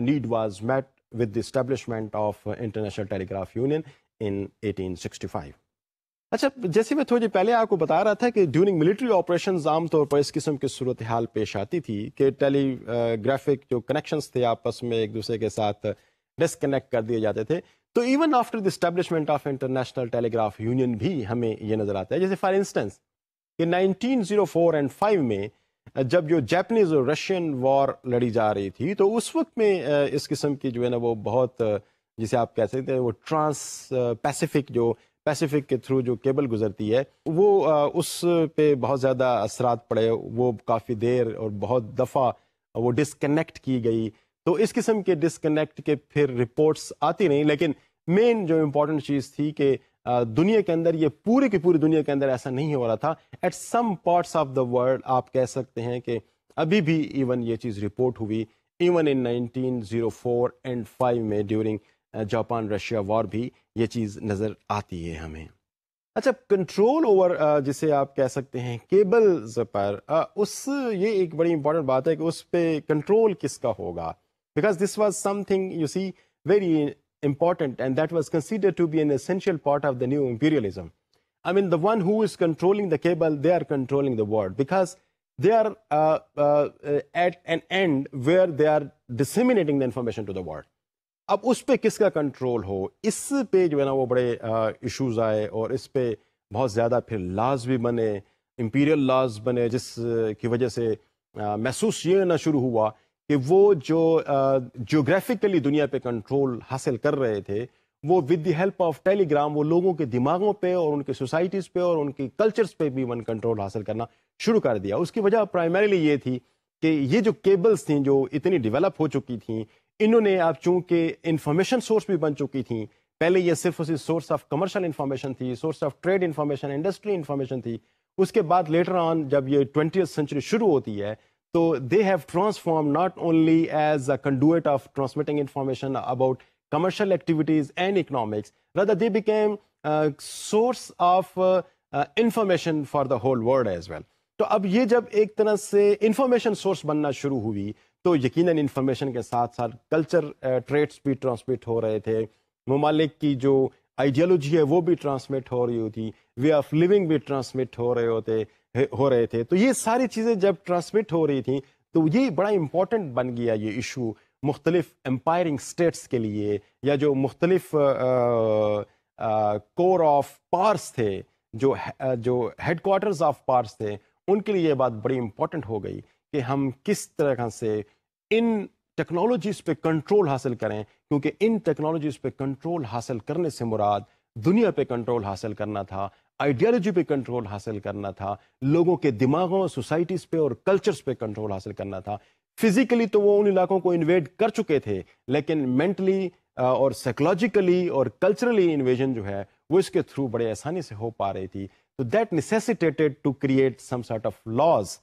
[SPEAKER 1] need was met with the establishment of international telegraph union in 1865 अच्छा जैसे मैं थोड़ी पहले आपको बता रहा था कि ड्यूरिंग मिलिट्री ऑपरेशन आमतौर पर इस किस्म की सूरत हाल पेश आती थी कि टेलीग्राफिक जो कनेक्शन थे आपस में एक दूसरे के साथ डिसकनेक्ट कर दिए जाते थे तो even after the establishment of international telegraph union भी हमें ये नज़र आता है जैसे फॉर इंस्टेंस कि 1904 एंड 5 में जब जो जैपनीज और रशियन वॉर लड़ी जा रही थी तो उस वक्त में इस किस्म की जो है ना वो बहुत जिसे आप कह सकते हैं वो ट्रांस पैसिफिक जो पैसिफिक के थ्रू जो केबल गुजरती है वो उस पर बहुत ज़्यादा असरा पड़े वो काफ़ी देर और बहुत दफ़ा वो डिसकनेक्ट की गई तो इस किस्म के डिसकनेक्ट के फिर रिपोर्ट्स आती रहीं लेकिन मेन जो इम्पोर्टेंट चीज़ थी कि दुनिया के अंदर ये पूरे की पूरी दुनिया के अंदर ऐसा नहीं हो रहा था at some parts of the world आप कह सकते हैं कि अभी भी इवन ये चीज़ रिपोर्ट हुई इवन इन 1904 एंड 5 में ड्यूरिंग जापान रशिया वॉर भी ये चीज़ नज़र आती है हमें अच्छा कंट्रोल ओवर जिसे आप कह सकते हैं केबल्स पर उस ये एक बड़ी इंपॉर्टेंट बात है कि उस पर कंट्रोल किसका होगा because this was something, you see, very important and that was considered to be an essential part of the new imperialism. I mean, the one who is controlling the cable, they are controlling the world because they are uh, uh, at an end where they are disseminating the information to the world. अब उस किसका control हो इस पे जो ना वो बड़े इश्यूज uh, आए और इस बहुत ज़्यादा फिर लाज भी बने इम्पीरियल लाज बने जिस uh, की वजह से uh, महसूस ये ना शुरू हुआ कि वो जो जोग्राफिकली दुनिया पे कंट्रोल हासिल कर रहे थे वो with the help of telegram वो लोगों के दिमागों पे और उनके सोसाइटीज़ पे और उनके कल्चर्स पे भी वन कंट्रोल हासिल करना शुरू कर दिया उसकी वजह प्राइमरीली ये थी कि ये जो केबल्स थी जो इतनी डिवेलप हो चुकी थी इन्होंने अब चूंकि इंफॉर्मेशन सोर्स भी बन चुकी थी पहले ये सिर्फ उसी सोर्स ऑफ कमर्शियल इन्फॉर्मेशन थी source of trade information industry information थी उसके बाद लेटर ऑन जब ये ट्वेंटी सेंचुरी शुरू होती है So they have transformed not only as a conduit of transmitting information about commercial activities and economics, rather they became a source of uh, information for the whole world as well. तो अब ये जब एक तरह से information source बनना to हुई तो यकीनन इंफॉर्मेशन के साथ साथ कल्चर ट्रेड्स भी ट्रांसमिट हो रहे थे ममालिक की जो आइडियोलॉजी है वो भी ट्रांसमिट हो रही होती वे ऑफ लिविंग भी ट्रांसमिट हो रहे होते हो रहे थे तो ये सारी चीज़ें जब ट्रांसमिट हो रही थी तो ये बड़ा इम्पॉर्टेंट बन गया ये इशू मुख्तलिफ एम्पायरिंग स्टेट्स के लिए या जो मुख्तलिफ कोर ऑफ पार्स थे जो जो हेडकोार्टर्स ऑफ पार्स थे उनके लिए ये बात बड़ी इम्पॉर्टेंट हो गई कि हम किस तरह से इन टेक्नोलॉजीज़ पे कंट्रोल हासिल करें क्योंकि इन टेक्नोलॉजीज़ पे कंट्रोल हासिल करने से मुराद दुनिया पे कंट्रोल हासिल करना था आइडियोलॉजी पे कंट्रोल हासिल करना था लोगों के दिमागों सोसाइटीज पे और कल्चर्स पे कंट्रोल हासिल करना था फिजिकली तो वो उन इलाकों को इन्वेड कर चुके थे लेकिन मेंटली और साइकोलॉजिकली और कल्चरली इन्वेजन जो है वो इसके थ्रू बड़े आसानी से हो पा रही थी तो that necessitated to create some sort of laws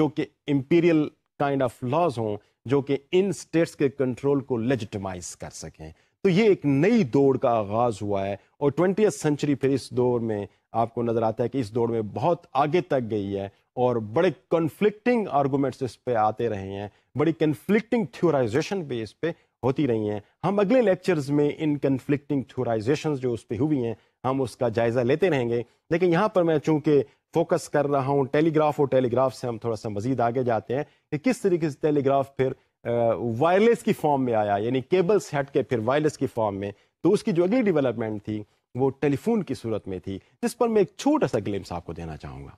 [SPEAKER 1] जो कि इम्पीरियल काइंड ऑफ लॉज हों जो कि इन स्टेट्स के कंट्रोल को लेजिटमाइज कर सकें तो ये एक नई दौड़ का आगाज हुआ है और ट्वेंटी सेंचुरी फिर इस दौर में आपको नजर आता है कि इस दौड़ में बहुत आगे तक गई है और बड़े कॉन्फ्लिक्टिंग आर्गूमेंट्स इस पर आते रहे हैं बड़ी कन्फ्लिक्टिंग थ्योराइजेशन भी इस पर होती रही हैं हम अगले लेक्चर्स में इन कन्फ्लिक्टिंग थ्योराइजेशन जो उस पर हुई हैं हम उसका जायज़ा लेते रहेंगे लेकिन यहाँ पर मैं चूंकि फोकस कर रहा हूँ टेलीग्राफ और टेलीग्राफ से हम थोड़ा सा मजीद आगे जाते हैं कि किस तरीके से टेलीग्राफ फिर वायरलेस की फॉर्म में आया यानी केबल हट के फिर वायरलेस की फॉर्म में तो उसकी जो अगली डेवलपमेंट थी वो टेलीफोन की सूरत में थी जिस पर मैं एक छोटा सा ग्लिम्स आपको देना चाहूँगा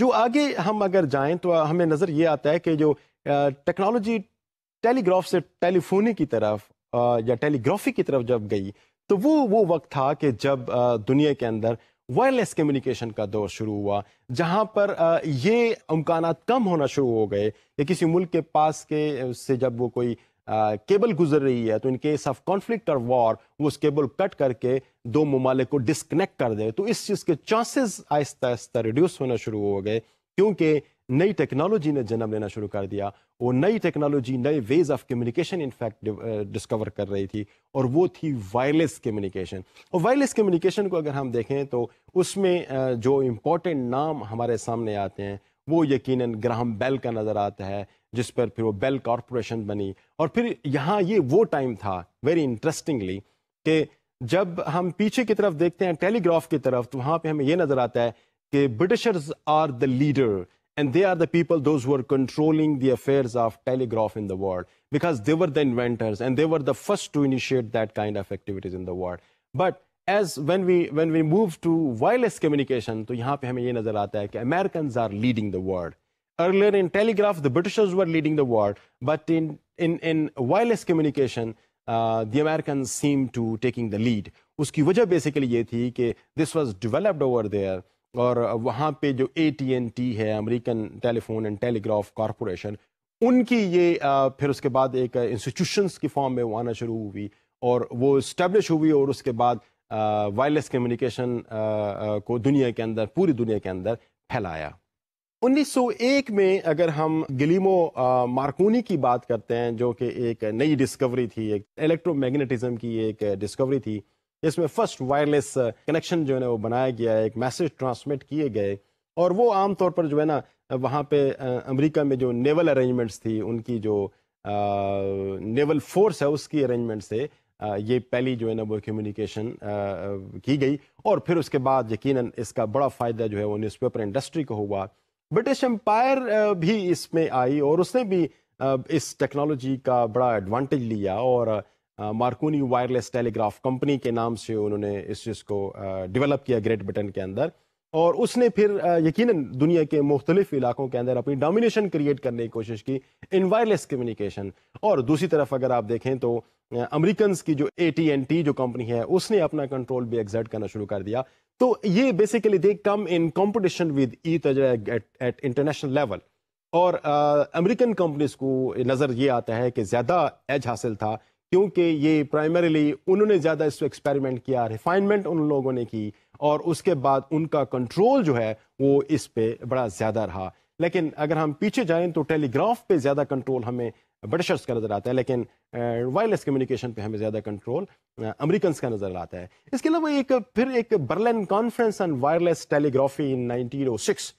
[SPEAKER 1] जो आगे हम अगर जाएं तो हमें नज़र ये आता है कि जो टेक्नोलॉजी टेलीग्राफ से टेलीफोनी की तरफ या टेलीग्राफी की तरफ जब गई तो वो वो वक्त था कि जब दुनिया के अंदर वायरलेस कम्युनिकेशन का दौर शुरू हुआ जहां पर ये अमकान कम होना शुरू हो गए कि किसी मुल्क के पास के से जब वो कोई केबल गुजर रही है तो इन केस ऑफ कॉन्फ्लिक्ट और वॉर वो उस केबल कट करके दो ममालिक को डिसकनेक्ट कर दे तो इस चीज़ के चांसेस आहिस्ता आहिस्ता रिड्यूस होना शुरू हो गए क्योंकि नई टेक्नोलॉजी ने जन्म लेना शुरू कर दिया वो नई टेक्नोलॉजी नए ways of communication in fact discover कर रही थी और वो थी वायरलेस कम्युनिकेशन और वायरलेस कम्युनिकेशन को अगर हम देखें तो उसमें uh, जो इम्पोर्टेंट नाम हमारे सामने आते हैं वो यकीन ग्राहम बेल का नज़र आता है जिस पर फिर वो बेल कॉरपोरेशन बनी और फिर यहाँ ये वो टाइम था वेरी इंटरेस्टिंगली कि जब हम पीछे की तरफ देखते हैं टेलीग्राफ की तरफ तो वहाँ पर हमें यह नज़र आता है कि Britishers are the leader And they are the people, those who are controlling the affairs of telegraph in the world, because they were the inventors and they were the first to initiate that kind of activities in the world. But as when we when we move to wireless communication, to Americans are leading the world. Earlier in telegraph, the Britishers were leading the world, but in in in wireless communication, uh, the Americans seem to taking the lead. उसकी वजह basically ये थी this was developed over there. और वहाँ पे जो A T and T है American telephone and telegraph corporation उनकी ये फिर उसके बाद एक इंस्टीट्यूशंस की फॉर्म में वो आना शुरू हुई और वो इस्टेब्लिश हुई और उसके बाद वायरलेस कम्युनिकेशन को दुनिया के अंदर पूरी दुनिया के अंदर फैलाया 1901 में अगर हम गिलीमो मार्कोनी की बात करते हैं जो कि एक नई डिस्कवरी थी एक इलेक्ट्रोमैग्नेटिज्म की एक डिस्कवरी थी इसमें फर्स्ट वायरलेस कनेक्शन जो है ना वो बनाया गया है एक मैसेज ट्रांसमिट किए गए और वो आमतौर पर जो है ना वहाँ पे uh, अमेरिका में जो नेवल अरेंजमेंट्स थी उनकी जो आ, नेवल फोर्स है उसकी अरेंजमेंट से आ, ये पहली जो है ना वो कम्युनिकेशन uh, uh, की गई और फिर उसके बाद यकीनन इसका बड़ा फ़ायदा जो है वो न्यूज़पेपर इंडस्ट्री को हुआ ब्रिटिश एम्पायर भी इसमें आई और उसने भी इस टेक्नोलॉजी का बड़ा एडवांटेज लिया और मार्कोनी वायरलेस टेलीग्राफ कंपनी के नाम से उन्होंने इस चीज़ को डेवलप किया ग्रेट ब्रिटेन के अंदर और उसने फिर यकीन दुनिया के मुख्तलिफ इलाकों के अंदर अपनी डोमिनेशन क्रिएट करने की कोशिश की इन वायरलेस कम्युनिकेशन और दूसरी तरफ अगर आप देखें तो अमेरिकन की जो ए टी एन टी जो कंपनी है उसने अपना कंट्रोल भी एग्जर्ट करना शुरू कर दिया तो ये basically they come in competition with E at international level और अमेरिकन कंपनीज को नज़र ये आता है कि ज़्यादा एज हासिल था क्योंकि ये प्राइमरीली उन्होंने ज़्यादा इस एक्सपेरिमेंट किया रिफाइनमेंट उन लोगों ने की और उसके बाद उनका कंट्रोल जो है वो इस पर बड़ा ज़्यादा रहा लेकिन अगर हम पीछे जाएँ तो टेलीग्राफ पे ज़्यादा कंट्रोल हमें ब्रिटिशर्स का नज़र आता है लेकिन वायरलेस कम्युनिकेशन पे हमें ज़्यादा कंट्रोल अमेरिकन का नज़र आता है इसके अलावा एक फिर एक Berlin conference on wireless telegraphy in 1906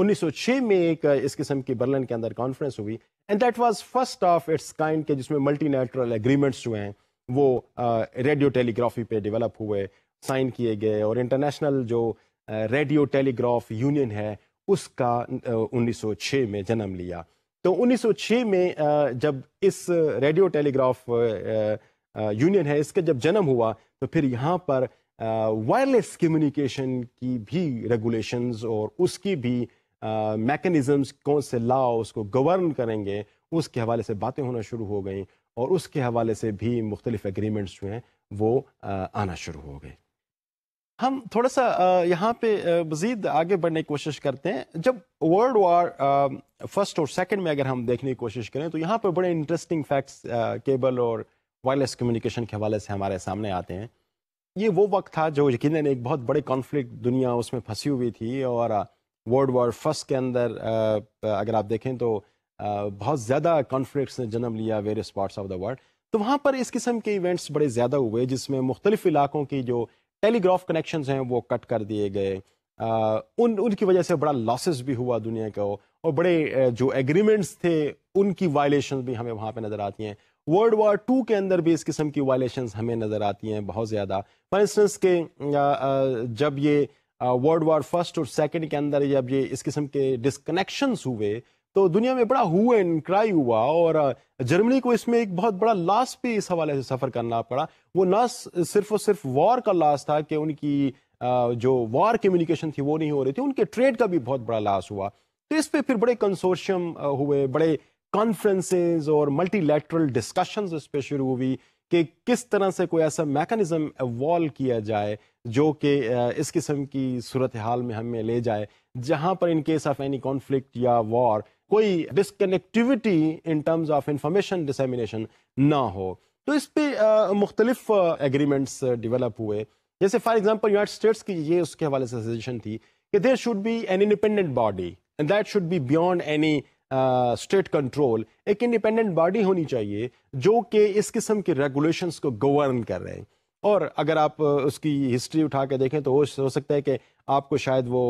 [SPEAKER 1] 1906 में एक इस किस्म की बर्लिन के अंदर कॉन्फ्रेंस हुई and that was first of its kind के जिसमें नेटरल एग्रीमेंट्स जो हैं वो रेडियो uh, टेलीग्राफी पे डेवलप हुए साइन किए गए और इंटरनेशनल जो रेडियो टेलीग्राफ यूनियन है उसका uh, 1906 में जन्म लिया तो 1906 में uh, जब इस रेडियो टेलीग्राफ यूनियन है इसका जब जन्म हुआ तो फिर यहाँ पर वायरलेस कम्युनिकेशन की भी रेगुलेशंस और उसकी भी मेकनिज़म्स कौन से लॉ उसको गवर्न करेंगे उसके हवाले से बातें होना शुरू हो गई और उसके हवाले से भी मुख्तलिफ एग्रीमेंट्स जो हैं वो आ, आना शुरू हो गए हम थोड़ा सा यहाँ पे मज़ीद आगे बढ़ने की कोशिश करते हैं जब वर्ल्ड वार फर्स्ट और सेकंड में अगर हम देखने की कोशिश करें तो यहाँ पर बड़े इंटरेस्टिंग फैक्ट्स केबल और वायरलेस कम्युनिकेशन के हवाले से हमारे सामने आते हैं ये वो वक्त था जो यकीन एक बहुत बड़े कॉन्फ्लिक्ट दुनिया उसमें फंसी हुई थी और वर्ल्ड वॉर फर्स्ट के अंदर अगर आप देखें तो बहुत ज़्यादा कॉन्फ्लिक्ट ने जन्म लिया various parts of the world तो वहाँ पर इस किस्म के इवेंट्स बड़े ज़्यादा हुए जिसमें मुख्तलिफ इलाकों की जो टेलीग्राफ कनेक्शन हैं वो कट कर दिए गए उन उनकी वजह से बड़ा लॉसेस भी हुआ दुनिया को और बड़े जो एग्रीमेंट्स थे उनकी वायलेशन भी हमें वहाँ पर नज़र आती हैं वर्ल्ड वॉर टू के अंदर भी इस किस्म की वायलेशन हमें नज़र आती हैं बहुत ज़्यादा फॉर इंस्टेंस के जब ये वर्ल्ड वॉर फर्स्ट और सेकंड के अंदर जब ये इस किस्म के डिसकनेक्शंस हुए तो दुनिया में बड़ा हुए एंड क्राई हुआ और जर्मनी को इसमें एक बहुत बड़ा लॉस भी इस हवाले से सफ़र करना पड़ा वो ना सिर्फ और सिर्फ वॉर का लॉस था कि उनकी जो वॉर कम्युनिकेशन थी वो नहीं हो रही थी उनके ट्रेड का भी बहुत बड़ा लॉस हुआ तो इस पर फिर बड़े कंसोर्शियम हुए बड़े कॉन्फ्रेंसेज और मल्टीलैटरल डिस्कशंस इस पर शुरू हुई कि किस तरह से कोई ऐसा मैकेनिज्म इवॉल्व किया जाए जो कि इस किस्म की सूरत हाल में हमें ले जाए जहाँ पर in case of any conflict या वॉर कोई disconnectivity in terms of information dissemination ना हो तो इस पर मुख्तलिफ एग्रीमेंट्स डिवेलप हुए जैसे फॉर एग्जाम्पल यूनाइट स्टेट्स की ये उसके हवाले से सजेशन थी कि there should be an independent body and that should be beyond any state control एक इंडिपेंडेंट बॉडी होनी चाहिए जो कि इस किस्म के रेगुलेशंस को गवर्न कर रहे हैं और अगर आप उसकी हिस्ट्री उठा के देखें तो हो सकता है कि आपको शायद वो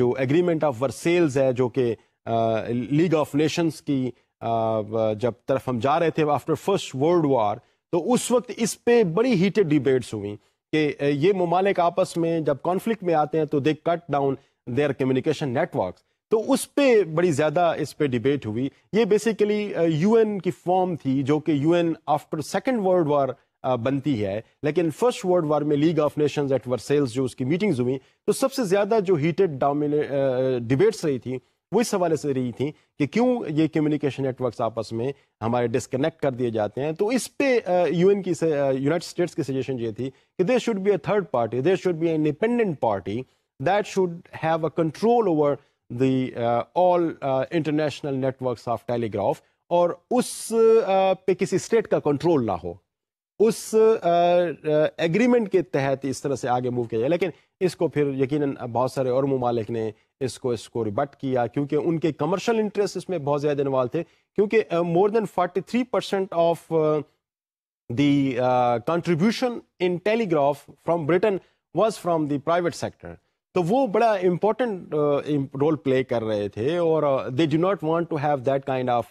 [SPEAKER 1] जो एग्रीमेंट ऑफ वर्सेल्स है जो कि लीग ऑफ नेशंस की जब तरफ हम जा रहे थे आफ्टर फर्स्ट वर्ल्ड वॉर तो उस वक्त इस पर बड़ी हीटेड डिबेट्स हुई कि ये ममालिक आपस में जब कॉन्फ्लिक्ट में आते हैं तो they cut down their communication network तो उस पर बड़ी ज़्यादा इस पर डिबेट हुई ये बेसिकली यूएन की फॉर्म थी जो कि UN after second world war बनती है लेकिन फर्स्ट वर्ल्ड वार में League of Nations at Versailles जो उसकी मीटिंग्स हुई तो सबसे ज़्यादा जो हीटेड डिबेट्स रही थी वो इस हवाले से रही थी कि क्यों ये कम्युनिकेशन नेटवर्क्स आपस में हमारे डिस्कनेक्ट कर दिए जाते हैं तो इस पे यूएन की यूनाइटेड स्टेट्स की सजेशन ये थी कि there should be a third party there should be independent party that should have a control over the all international networks of telegraph और उस uh, पे किसी स्टेट का कंट्रोल ना हो उस एग्रीमेंट के तहत इस तरह से आगे मूव किया जाए लेकिन इसको फिर यकीन बहुत सारे और ममालिक ने इसको इसको रिबट किया क्योंकि उनके कमर्शियल इंटरेस्ट इसमें बहुत ज़्यादा इन्वॉल्व थे क्योंकि more than forty three percent of the uh, contribution in telegraph from Britain was from the private तो वो बड़ा इंपॉर्टेंट रोल प्ले कर रहे थे और they do not want to have that kind of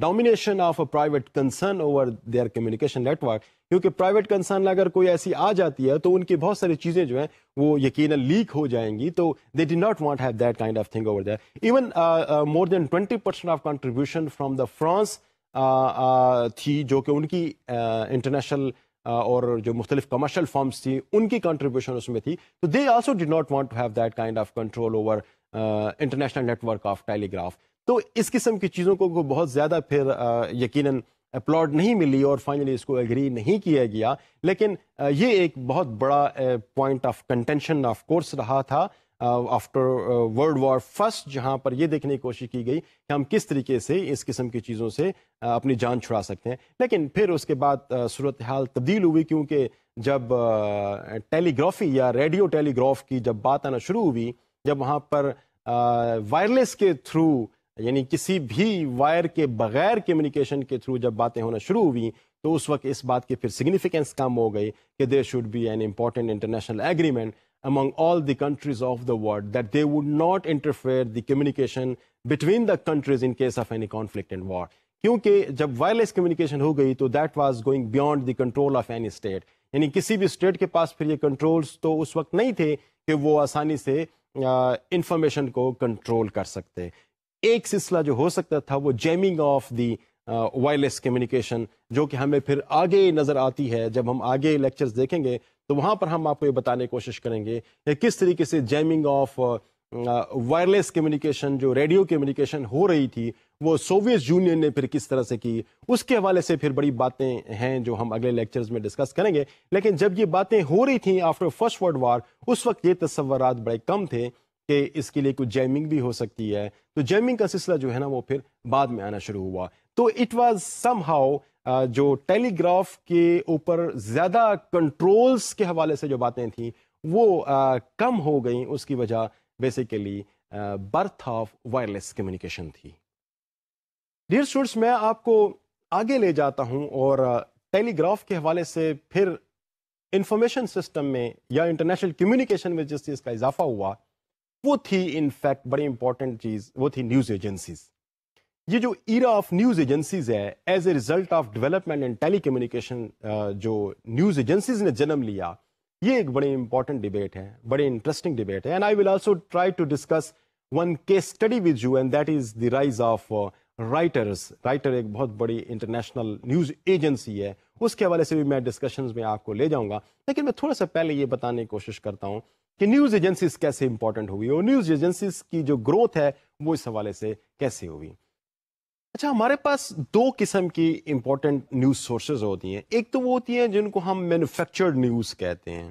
[SPEAKER 1] domination of a private concern over their communication network क्योंकि private concern अगर कोई ऐसी आ जाती है तो उनकी बहुत सारी चीज़ें जो हैं वो यकीन लीक हो जाएंगी तो they did not want have that kind of thing over there even more than twenty percent of contribution from the France थी जो कि उनकी इंटरनेशनल uh, uh, और जो मुख्तलिफ कमर्शल फॉर्म्स थी उनकी कंट्रीब्यूशन उसमें थी तो they also did not want to have that kind of control over international network of telegraph तो इस किस्म की चीज़ों को, बहुत ज़्यादा फिर यकीन अपलॉड नहीं मिली और फाइनली इसको एग्री नहीं किया गया लेकिन ये एक बहुत बड़ा point of contention of course रहा था आफ्टर वर्ल्ड वॉर फर्स्ट जहां पर यह देखने की कोशिश की गई कि हम किस तरीके से इस किस्म की चीज़ों से अपनी जान छुड़ा सकते हैं लेकिन फिर उसके बाद सूरत हाल तब्दील हुई क्योंकि जब uh, टेलीग्राफी या रेडियो टेलीग्राफ की जब बात आना शुरू हुई जब वहाँ पर वायरलेस के थ्रू यानी किसी भी वायर के बगैर कम्युनिकेशन के थ्रू जब बातें होना शुरू हुई तो उस वक्त इस बात की फिर सिग्निफिकेंस कम हो गई कि there should be an important international agreement among all the countries of the world that they would not interfere the communication between the countries in case of any conflict and war क्योंकि जब wireless communication हो गई तो that was going beyond the control of any state यानी किसी भी state के पास फिर ये कंट्रोल्स तो उस वक्त नहीं थे कि वो आसानी से इंफॉर्मेशन को कंट्रोल कर सकते एक सिलसिला जो हो सकता था वो jamming of the wireless communication जो कि हमें फिर आगे नज़र आती है जब हम आगे लेक्चर्स देखेंगे तो वहाँ पर हम आपको ये बताने की कोशिश करेंगे कि किस तरीके से जैमिंग ऑफ वायरलेस कम्युनिकेशन जो रेडियो कम्युनिकेशन हो रही थी वो सोवियत यूनियन ने फिर किस तरह से की उसके हवाले से फिर बड़ी बातें हैं जो हम अगले लेक्चर्स में डिस्कस करेंगे लेकिन जब ये बातें हो रही थी आफ्टर फर्स्ट वर्ल्ड वार उस वक्त ये तस्वरत बड़े कम थे कि इसके लिए कुछ जैमिंग भी हो सकती है तो जैमिंग का सिलसिला जो है ना वो फिर बाद में आना शुरू हुआ तो इट वॉज सम हाउ जो टेलीग्राफ के ऊपर ज़्यादा कंट्रोल्स के हवाले से जो बातें थी वो आ, कम हो गई उसकी वजह basically birth of wireless communication थी डियर स्टूडेंट्स मैं आपको आगे ले जाता हूं और टेलीग्राफ के हवाले से फिर इंफॉर्मेशन सिस्टम में या इंटरनेशनल कम्युनिकेशन में जिस चीज़ का इजाफा हुआ वो थी इनफैक्ट बड़ी इंपॉर्टेंट चीज वो थी न्यूज एजेंसीज ये जो इरा ऑफ न्यूज एजेंसीज है as a result of development and communication जो न्यूज एजेंसीज ने जन्म लिया ये एक बड़ी इंपॉर्टेंट डिबेट है बड़ी इंटरेस्टिंग डिबेट है and I will also try to discuss one case study with you and that is the rise of Reuters Reuter एक बहुत बड़ी इंटरनेशनल न्यूज एजेंसी है उसके हवाले से भी मैं डिस्कशन में आपको ले जाऊंगा लेकिन मैं थोड़ा सा पहले ये बताने की कोशिश करता हूँ कि न्यूज एजेंसीज कैसे इंपॉर्टेंट हुई और न्यूज एजेंसीज की जो ग्रोथ है वो इस हवाले से कैसे हुई अच्छा हमारे पास दो किस्म की इंपॉर्टेंट न्यूज सोर्सेज होती हैं एक तो वो होती हैं जिनको हम मैन्युफैक्चर्ड न्यूज कहते हैं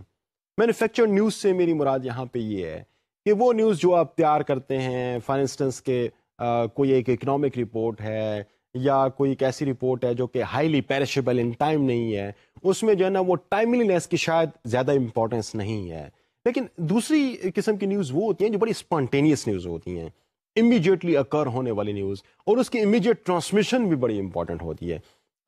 [SPEAKER 1] मैन्युफैक्चर्ड न्यूज से मेरी मुराद यहाँ पे ये है कि वो न्यूज़ जो आप तैयार करते हैं फॉर इंस्टेंस के आ, कोई एक इकनॉमिक रिपोर्ट है या कोई एक ऐसी रिपोर्ट है जो कि हाईली पेरिशेबल इन टाइम नहीं है उसमें जो है ना वो टाइमलीनेस की शायद ज़्यादा इंपॉर्टेंस नहीं है लेकिन दूसरी किस्म की न्यूज़ वो होती हैं जो बड़ी स्पॉन्टेनियस न्यूज़ होती हैं इमीजिएटली अकर होने वाली न्यूज़ और उसकी इमीजिएट ट्रांसमिशन भी बड़ी इंपॉर्टेंट होती है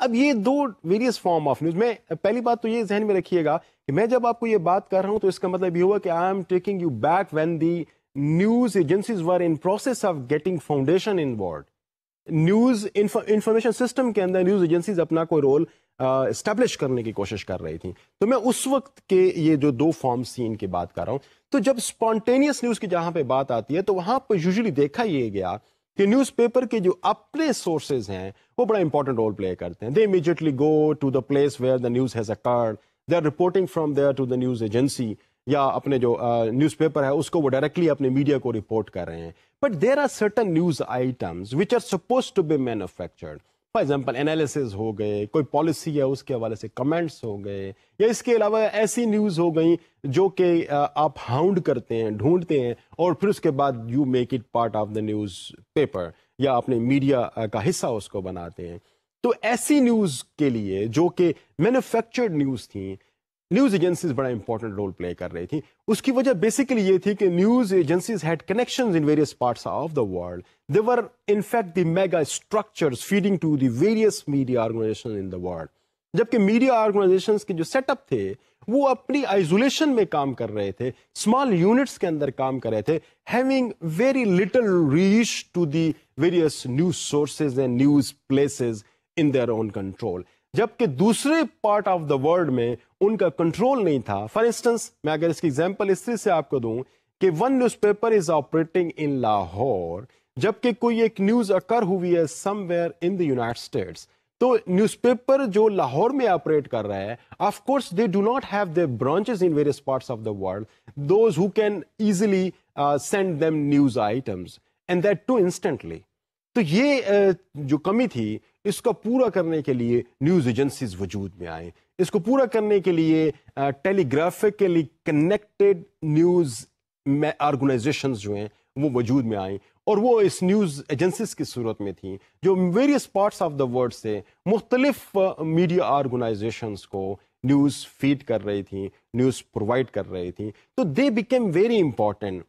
[SPEAKER 1] अब ये दो वेरियस फॉर्म ऑफ न्यूज़ मैं पहली बात तो ये जहन में रखिएगा कि मैं जब आपको ये बात कर रहा हूँ तो इसका मतलब ये हुआ कि I am taking you back when the news agencies were in process of getting foundation in news information system के अंदर न्यूज़ एजेंसीज अपना कोई रोल इस्टेब्लिश करने की कोशिश कर रही थी तो मैं उस वक्त के ये जो दो फॉर्म सीन की बात कर रहा हूँ तो जब स्पॉन्टेनियस न्यूज़ की जहां पर बात आती है तो वहां पर यूजली देखा यह गया कि न्यूज़पेपर के जो अपने सोर्सेज हैं वो बड़ा इंपॉर्टेंट रोल प्ले करते हैं they immediately go to the place where the news has occurred they are reporting from there to the news agency या अपने जो न्यूज uh, है उसको वो डायरेक्टली अपने मीडिया को रिपोर्ट कर रहे हैं but there are certain news items which are suppose to be manufactured for example analysis हो गए कोई पॉलिसी है उसके हवाले से कमेंट्स हो गए या इसके अलावा ऐसी न्यूज़ हो गई जो कि आप हाउंड करते हैं ढूंढते हैं और फिर उसके बाद you make it part of the news paper या अपने मीडिया का हिस्सा उसको बनाते हैं तो ऐसी न्यूज़ के लिए जो कि मैन्युफैक्चर्ड न्यूज़ थी न्यूज एजेंसीज बड़ा इंपॉर्टेंट रोल प्ले कर रही थी उसकी वजह बेसिकली ये थी कि news agencies had connections in various parts of the world they were in fact the mega structures feeding to the various media organization in the world जबकि मीडिया ऑर्गेनाइजेशन के जो सेटअप थे वो अपनी आइसोलेशन में काम कर रहे थे स्मॉल यूनिट्स के अंदर काम कर रहे थे having very little reach to the various news sources and news places in their own control जबकि दूसरे पार्ट ऑफ द वर्ल्ड में उनका कंट्रोल नहीं था फॉर इंस्टेंस मैं अगर इसकी एग्जाम्पल इस तरह से आपको दूं कि one newspaper is operating in Lahore जबकि कोई एक न्यूज अकर हुई है somewhere in the United States तो न्यूज़पेपर जो लाहौर में ऑपरेट कर रहा है of course they do not have their branches in various parts of the world those who can easily send them news items and that too instantly तो ये uh, जो कमी थी इसको पूरा करने के लिए न्यूज एजेंसीज वजूद में आए इसको पूरा करने के लिए टेलीग्राफिकली कनेक्टेड न्यूज़ में ऑर्गेनाइजेशंस जो हैं वो वजूद में आई और वो इस न्यूज़ एजेंसीज की सूरत में थी जो various parts of the world से मुख्तलिफ मीडिया ऑर्गेनाइजेशंस को न्यूज़ फीड कर रही थी न्यूज़ प्रोवाइड कर रही थी तो दे बिकेम वेरी इंपॉर्टेंट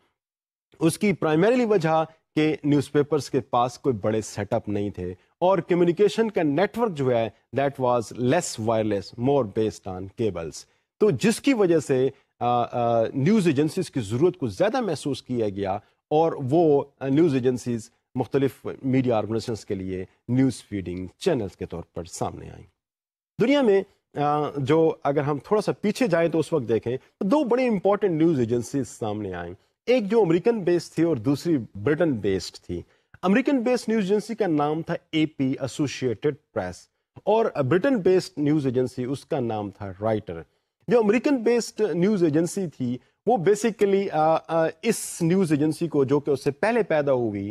[SPEAKER 1] उसकी प्राइमरीली वजह कि न्यूज़पेपर्स के पास कोई बड़े सेटअप नहीं थे और कम्युनिकेशन का नेटवर्क जो है that was less wireless more based on cables तो जिसकी वजह से न्यूज़ एजेंसीज की ज़रूरत को ज़्यादा महसूस किया गया और वो न्यूज़ एजेंसीज मुख्तलिफ मीडिया ऑर्गेनाइजेशन के लिए न्यूज़ फीडिंग चैनल्स के तौर पर सामने आई दुनिया में जो अगर हम थोड़ा सा पीछे जाए तो उस वक्त देखें तो दो बड़ी इंपॉर्टेंट न्यूज़ एजेंसीज सामने आई एक जो अमेरिकन बेस्ड थी और दूसरी ब्रिटेन बेस्ड थी अमेरिकन बेस्ड न्यूज एजेंसी का नाम था एपी एसोसिएटेड प्रेस और ब्रिटेन बेस्ड न्यूज एजेंसी उसका नाम था राइटर जो अमेरिकन बेस्ड न्यूज एजेंसी थी वो बेसिकली इस न्यूज एजेंसी को जो कि उससे पहले पैदा हुई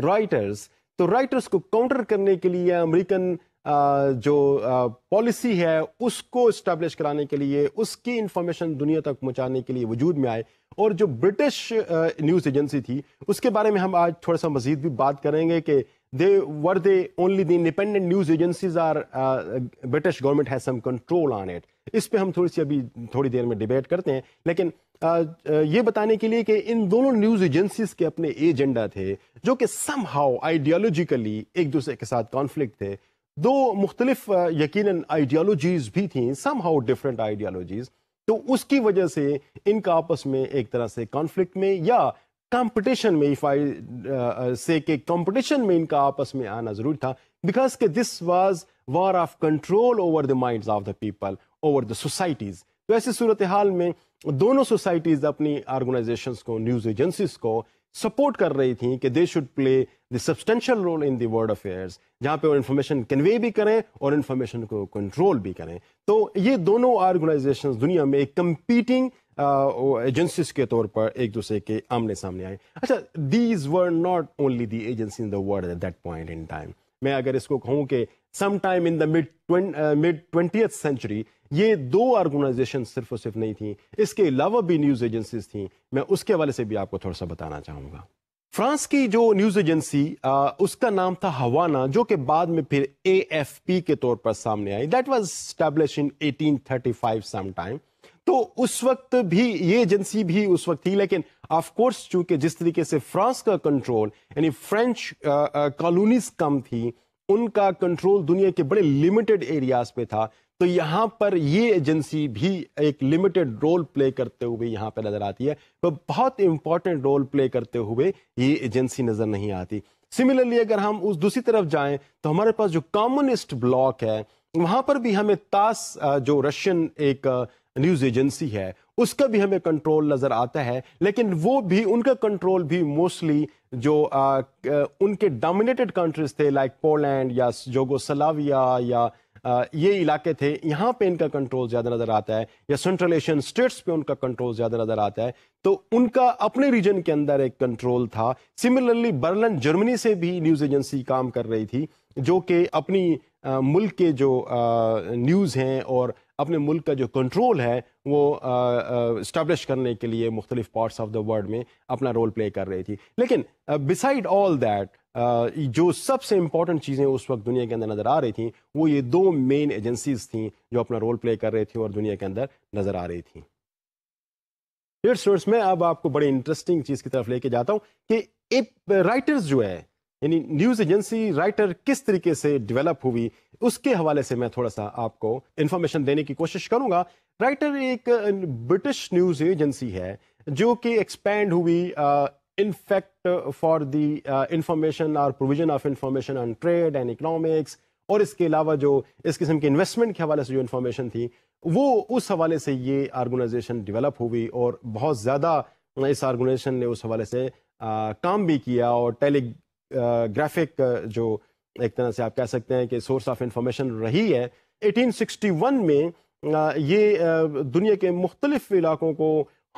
[SPEAKER 1] राइटर्स तो राइटर्स को काउंटर करने के लिए अमेरिकन जो पॉलिसी है उसको इस्टेब्लिश कराने के लिए उसकी इंफॉर्मेशन दुनिया तक पहुँचाने के लिए वजूद में आए और जो ब्रिटिश न्यूज़ एजेंसी थी उसके बारे में हम आज थोड़ा सा मजीद भी बात करेंगे कि they were they only the independent news agencies are British government has has some control on इस पे हम थोड़ी सी अभी थोड़ी देर में डिबेट करते हैं लेकिन आ, ये बताने के लिए कि इन दोनों न्यूज एजेंसीज के अपने एजेंडा थे जो कि सम हाउ आइडियोलॉजिकली एक दूसरे के साथ कॉन्फ्लिक्ट थे दो मुख्तलिफ यकीन आइडियालॉजीज भी थी सम हाउ डिफरेंट आइडियालॉजीज तो उसकी वजह से इनका आपस में एक तरह से कॉन्फ्लिक्ट में या कंपटीशन में इफ आई से के कंपटीशन में इनका आपस में आना जरूरी था बिकॉज के this was war of control over the minds of the people over the societies तो ऐसी सूरत हाल में दोनों सोसाइटीज अपनी ऑर्गेनाइजेशंस को न्यूज एजेंसीज को सपोर्ट कर रही थी कि they should play the substantial role in the world affairs जहाँ पे वो इन्फॉर्मेशन कन्वे भी करें और इन्फॉर्मेशन को कंट्रोल भी करें तो ये दोनों ऑर्गेनाइजेशन दुनिया में एक कम्पीटिंग एजेंसीज uh, के तौर पर एक दूसरे के आमने सामने आए अच्छा these were not only the agency in the world at that point in time मैं अगर इसको कहूँ कि some time in the mid mid twentieth century ये दो ऑर्गेनाइजेशन सिर्फ और सिर्फ नहीं थी इसके अलावा भी न्यूज़ एजेंसीज थी मैं उसके हवाले से भी आपको थोड़ा सा बताना चाहूँगा फ्रांस की जो न्यूज एजेंसी उसका नाम था हवाना जो कि बाद में फिर एएफपी के तौर पर सामने आई that was established in 1835 some time तो उस वक्त भी ये एजेंसी भी उस वक्त थी लेकिन ऑफ कोर्स चूंकि जिस तरीके से फ्रांस का कंट्रोल यानी फ्रेंच कॉलोनीज कम थी उनका कंट्रोल दुनिया के बड़े लिमिटेड एरियाज पे था तो यहाँ पर ये एजेंसी भी एक लिमिटेड रोल प्ले करते हुए यहाँ पर नजर आती है तो बहुत इंपॉर्टेंट रोल प्ले करते हुए ये एजेंसी नजर नहीं आती सिमिलरली अगर हम उस दूसरी तरफ जाएं तो हमारे पास जो कम्युनिस्ट ब्लॉक है वहां पर भी हमें तास जो रशियन एक न्यूज एजेंसी है उसका भी हमें कंट्रोल नजर आता है लेकिन वो भी उनका कंट्रोल भी मोस्टली जो आ, उनके डोमिनेटेड कंट्रीज थे लाइक पोलैंड या जोगोसलाविया या ये इलाके थे यहाँ पे इनका कंट्रोल ज़्यादा नज़र आता है या सेंट्रल एशियन स्टेट्स पे उनका कंट्रोल ज़्यादा नज़र आता है तो उनका अपने रीजन के अंदर एक कंट्रोल था सिमिलरली बर्लन जर्मनी से भी न्यूज़ एजेंसी काम कर रही थी जो कि अपनी मुल्क के जो न्यूज़ हैं और अपने मुल्क का जो कंट्रोल है वो इस्टेब्लिश करने के लिए मुख्तलिफ पार्ट्स ऑफ द वर्ल्ड में अपना रोल प्ले कर रही थी लेकिन बिसाइड ऑल दैट जो सबसे इंपॉर्टेंट चीज़ें उस वक्त दुनिया के अंदर नज़र आ रही थी वो ये दो मेन एजेंसीज थी जो अपना रोल प्ले कर रही थी और दुनिया के अंदर नज़र आ रही थी डेयर स्टूडेंट्स मैं अब आपको बड़े इंटरेस्टिंग चीज़ की तरफ लेके जाता हूँ कि एक राइटर्स जो है यानी न्यूज़ एजेंसी राइटर किस तरीके से डेवलप हुई उसके हवाले से मैं थोड़ा सा आपको इन्फॉर्मेशन देने की कोशिश करूंगा राइटर एक ब्रिटिश न्यूज़ एजेंसी है जो कि एक्सपेंड हुई in fact uh, for the uh, information और provision of information on trade and economics और इसके अलावा जो इस किस्म के इन्वेस्टमेंट के हवाले से जो इन्फॉर्मेशन थी वो उस हवाले से ये आर्गेनाइजेशन डेवलप हुई और बहुत ज़्यादा uh, इस आर्गेनाइजेशन ने उस हवाले से आ, uh, काम भी किया और टेलीग्राफिक uh, जो एक तरह से आप कह सकते हैं कि सोर्स ऑफ इंफॉर्मेशन रही है 1861 में ये दुनिया के मुख्तलिफ इलाकों को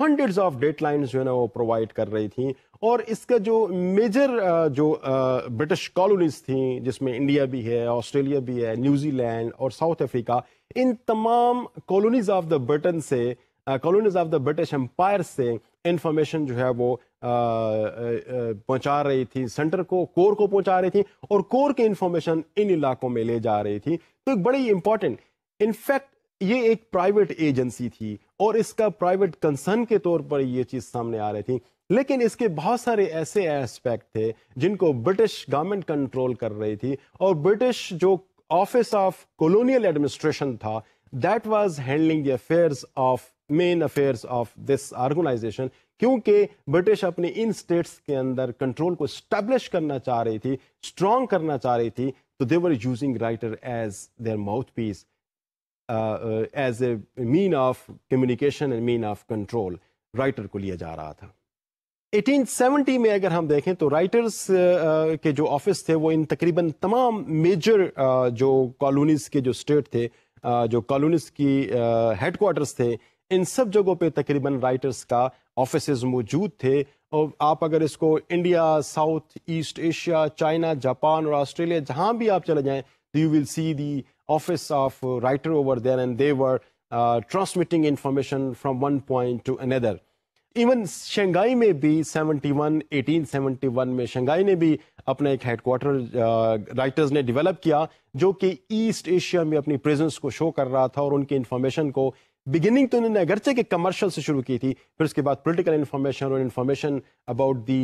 [SPEAKER 1] हंड्रेड्स ऑफ डेट लाइन्स जो है ना वो प्रोवाइड कर रही थी और इसका जो मेजर जो ब्रिटिश कॉलोनीज थी जिसमें इंडिया भी है ऑस्ट्रेलिया भी है न्यूजीलैंड और साउथ अफ्रीका इन तमाम कॉलोनीज ऑफ द ब्रिटेन से colonies of the British empire से इंफॉर्मेशन जो है वो पहुंचा रही थी सेंटर को कोर को पहुंचा रही थी और कोर के इंफॉर्मेशन इन इलाकों में ले जा रही थी तो एक बड़ी इंपॉर्टेंट इनफैक्ट ये एक प्राइवेट एजेंसी थी और इसका प्राइवेट कंसर्न के तौर पर ये चीज़ सामने आ रही थी लेकिन इसके बहुत सारे ऐसे एस्पेक्ट थे जिनको ब्रिटिश गवर्नमेंट कंट्रोल कर रही थी और ब्रिटिश जो ऑफिस ऑफ कॉलोनियल एडमिनिस्ट्रेशन था that was handling the affairs of men affairs of this organization क्योंकि ब्रिटिश अपने इन स्टेट्स के अंदर कंट्रोल को स्टैब्लिश करना चाह रही थी स्ट्रांग करना चाह रही थी तो they were using Reuter as their mouthpiece as a mean of communication and mean of control Reuter को लिया जा रहा था 1870 में अगर हम देखें तो राइटर्स uh, uh, के जो ऑफिस थे वो इन तकरीबन तमाम मेजर uh, जो कॉलोनीज के जो स्टेट थे जो कॉलोनीज की हेडकोार्टर्स थे इन सब जगहों पे तकरीबन राइटर्स का ऑफिस मौजूद थे और आप अगर इसको India South East Asia China Japan और ऑस्ट्रेलिया जहाँ भी आप चले जाएँ तो you will see the office of writer over there and they were uh, transmitting information from one point to another. Even Shanghai में भी 71, 1871 में शंघाई ने भी अपना एक हेडक्वार्टर राइटर्स uh, ने डेवलप किया जो कि ईस्ट एशिया में अपनी प्रेजेंस को शो कर रहा था और उनकी इन्फॉर्मेशन को बिगिनिंग तो उन्होंने अगरचे के कमर्शियल से शुरू की थी फिर उसके बाद पॉलिटिकल इन्फॉर्मेशन और information about the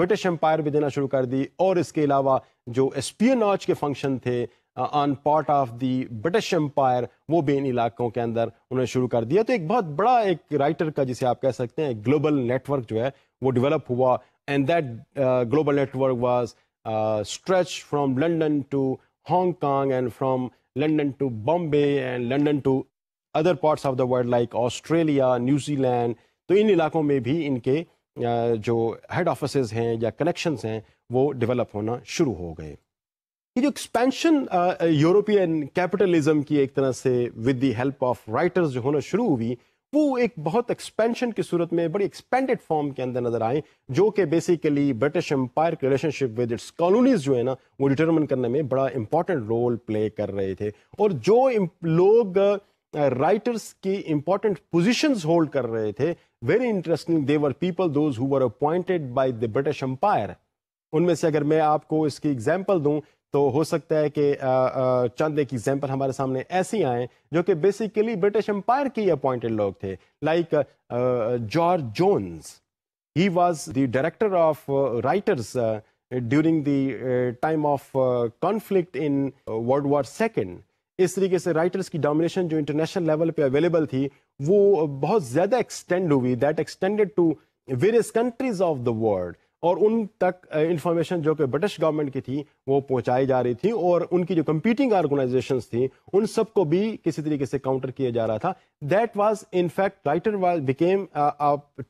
[SPEAKER 1] British Empire भी देना शुरू कर दी और इसके अलावा जो एस्पियनाज के फंक्शन थे on part of the British Empire वो भी इन इलाकों के अंदर उन्होंने शुरू कर दिया तो एक बहुत बड़ा एक राइटर का जिसे आप कह सकते हैं ग्लोबल नेटवर्क जो है वो डेवलप हुआ and that global network was stretch from London to Hong Kong and from London to Bombay and London to other parts of the world like Australia New Zealand तो इन इलाकों में भी इनके uh, जो हेड ऑफिस हैं या कनेक्शंस हैं वो डेवलप होना शुरू हो गए ये जो एक्सपेंशन यूरोपियन कैपिटलिज्म की एक तरह से with the help of Reuters जो होना शुरू हुई वो एक बहुत एक्सपेंशन की सूरत में बड़ी एक्सपेंडेड फॉर्म के अंदर नजर आए जो कि बेसिकली ब्रिटिश एम्पायर के रिलेशनशिप विद इट्स कॉलोनीज जो है ना वो डिटर्मन करने में बड़ा इंपॉर्टेंट रोल प्ले कर रहे थे और जो लोग राइटर्स uh, की इंपॉर्टेंट पोजिशन होल्ड कर रहे थे very interesting they were people those who appointed by the British Empire उनमें से अगर मैं आपको इसकी एग्जाम्पल दूं तो हो सकता है कि चंद एक एग्जाम्पल हमारे सामने ऐसे आए जो कि बेसिकली ब्रिटिश एम्पायर के अपॉइंटेड लोग थे like George Jones he was the director of Reuters during the of conflict in world war second इस तरीके से राइटर्स की डोमिनेशन जो इंटरनेशनल लेवल पे अवेलेबल थी वो बहुत ज़्यादा एक्सटेंड हुई that extended to various countries of the world और उन तक इंफॉर्मेशन जो कि ब्रिटिश गवर्नमेंट की थी वो पहुंचाई जा रही थी और उनकी जो कंपीटिंग ऑर्गेनाइजेशंस थी उन सबको भी किसी तरीके से काउंटर किया जा रहा था that was in fact Reuter was became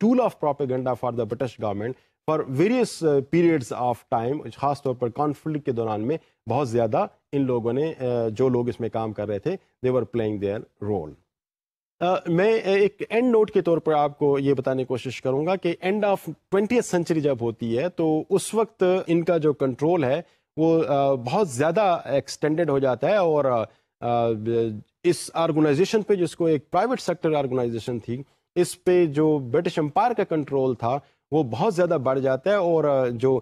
[SPEAKER 1] tool of propaganda for the British government for various periods of time खासतौर पर कॉन्फ्लिक्ट के दौरान में बहुत ज़्यादा इन लोगों ने जो लोग इसमें काम कर रहे थे they were playing their role Uh, मैं एक एंड नोट के तौर पर आपको ये बताने की कोशिश करूंगा कि एंड ऑफ ट्वेंटी सेंचुरी जब होती है तो उस वक्त इनका जो कंट्रोल है वो uh, बहुत ज़्यादा एक्सटेंडेड हो जाता है और uh, इस ऑर्गेनाइजेशन पे जिसको एक प्राइवेट सेक्टर ऑर्गेनाइजेशन थी इस पे जो ब्रिटिश एम्पायर का कंट्रोल था वो बहुत ज़्यादा बढ़ जाता है और जो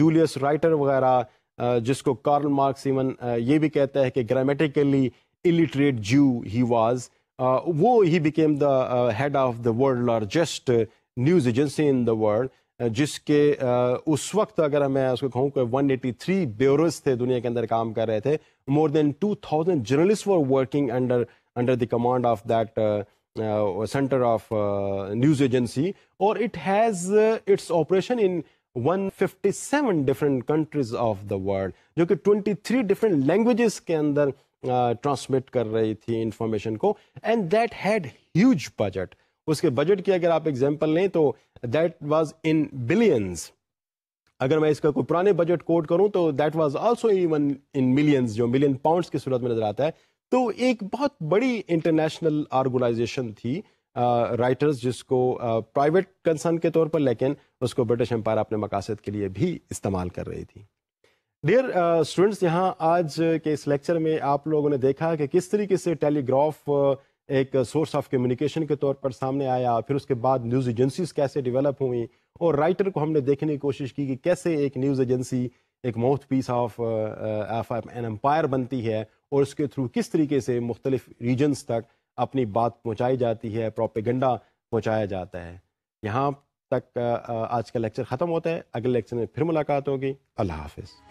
[SPEAKER 1] जूलियस राइटर वगैरह जिसको कार्ल मार्क्स इवन ये भी कहता है कि ग्रामेटिकली इलिटरेट जू ही वाज़ वो he became the head of the world largest news agency in the world जिसके उस वक्त अगर मैं उसको कहूँ कि 183 ब्यूरोज थे दुनिया के अंदर काम कर रहे थे more than 2000 journalist were working under under the command of that centre of news agency और it has its operation in 157 different countries of the world जो कि 23 डिफरेंट लैंग्वेजेस के अंदर ट्रांसमिट कर रही थी इंफॉर्मेशन को and that had huge budget उसके बजट की अगर आप एग्जाम्पल लें तो दैट वाज इन बिलियंस अगर मैं इसका कोई पुराने बजट कोट करूं तो that was also even in millions जो मिलियन पाउंड्स की सूरत में नजर आता है तो एक बहुत बड़ी इंटरनेशनल ऑर्गेनाइजेशन थी राइटर्स uh, जिसको प्राइवेट uh, कंसर्न के तौर पर लेकिन उसको ब्रिटिश एम्पायर अपने मकासद के लिए भी इस्तेमाल कर रही थी डियर स्टूडेंट्स uh, यहाँ आज के इस लेक्चर में आप लोगों ने देखा कि किस तरीके से टेलीग्राफ uh, एक सोर्स ऑफ कम्युनिकेशन के तौर पर सामने आया फिर उसके बाद न्यूज़ एजेंसीज कैसे डेवलप हुई और राइटर को हमने देखने की कोशिश की कि कैसे एक न्यूज़ एजेंसी एक mouthpiece of an empire बनती है और उसके थ्रू किस तरीके से मुख्तलिफ रीजन्स तक अपनी बात पहुँचाई जाती है प्रोपेगेंडा पहुँचाया जाता है यहाँ तक uh, आज का लेक्चर ख़त्म होता है अगले लेक्चर में फिर मुलाकात होगी अल्लाह हाफिज़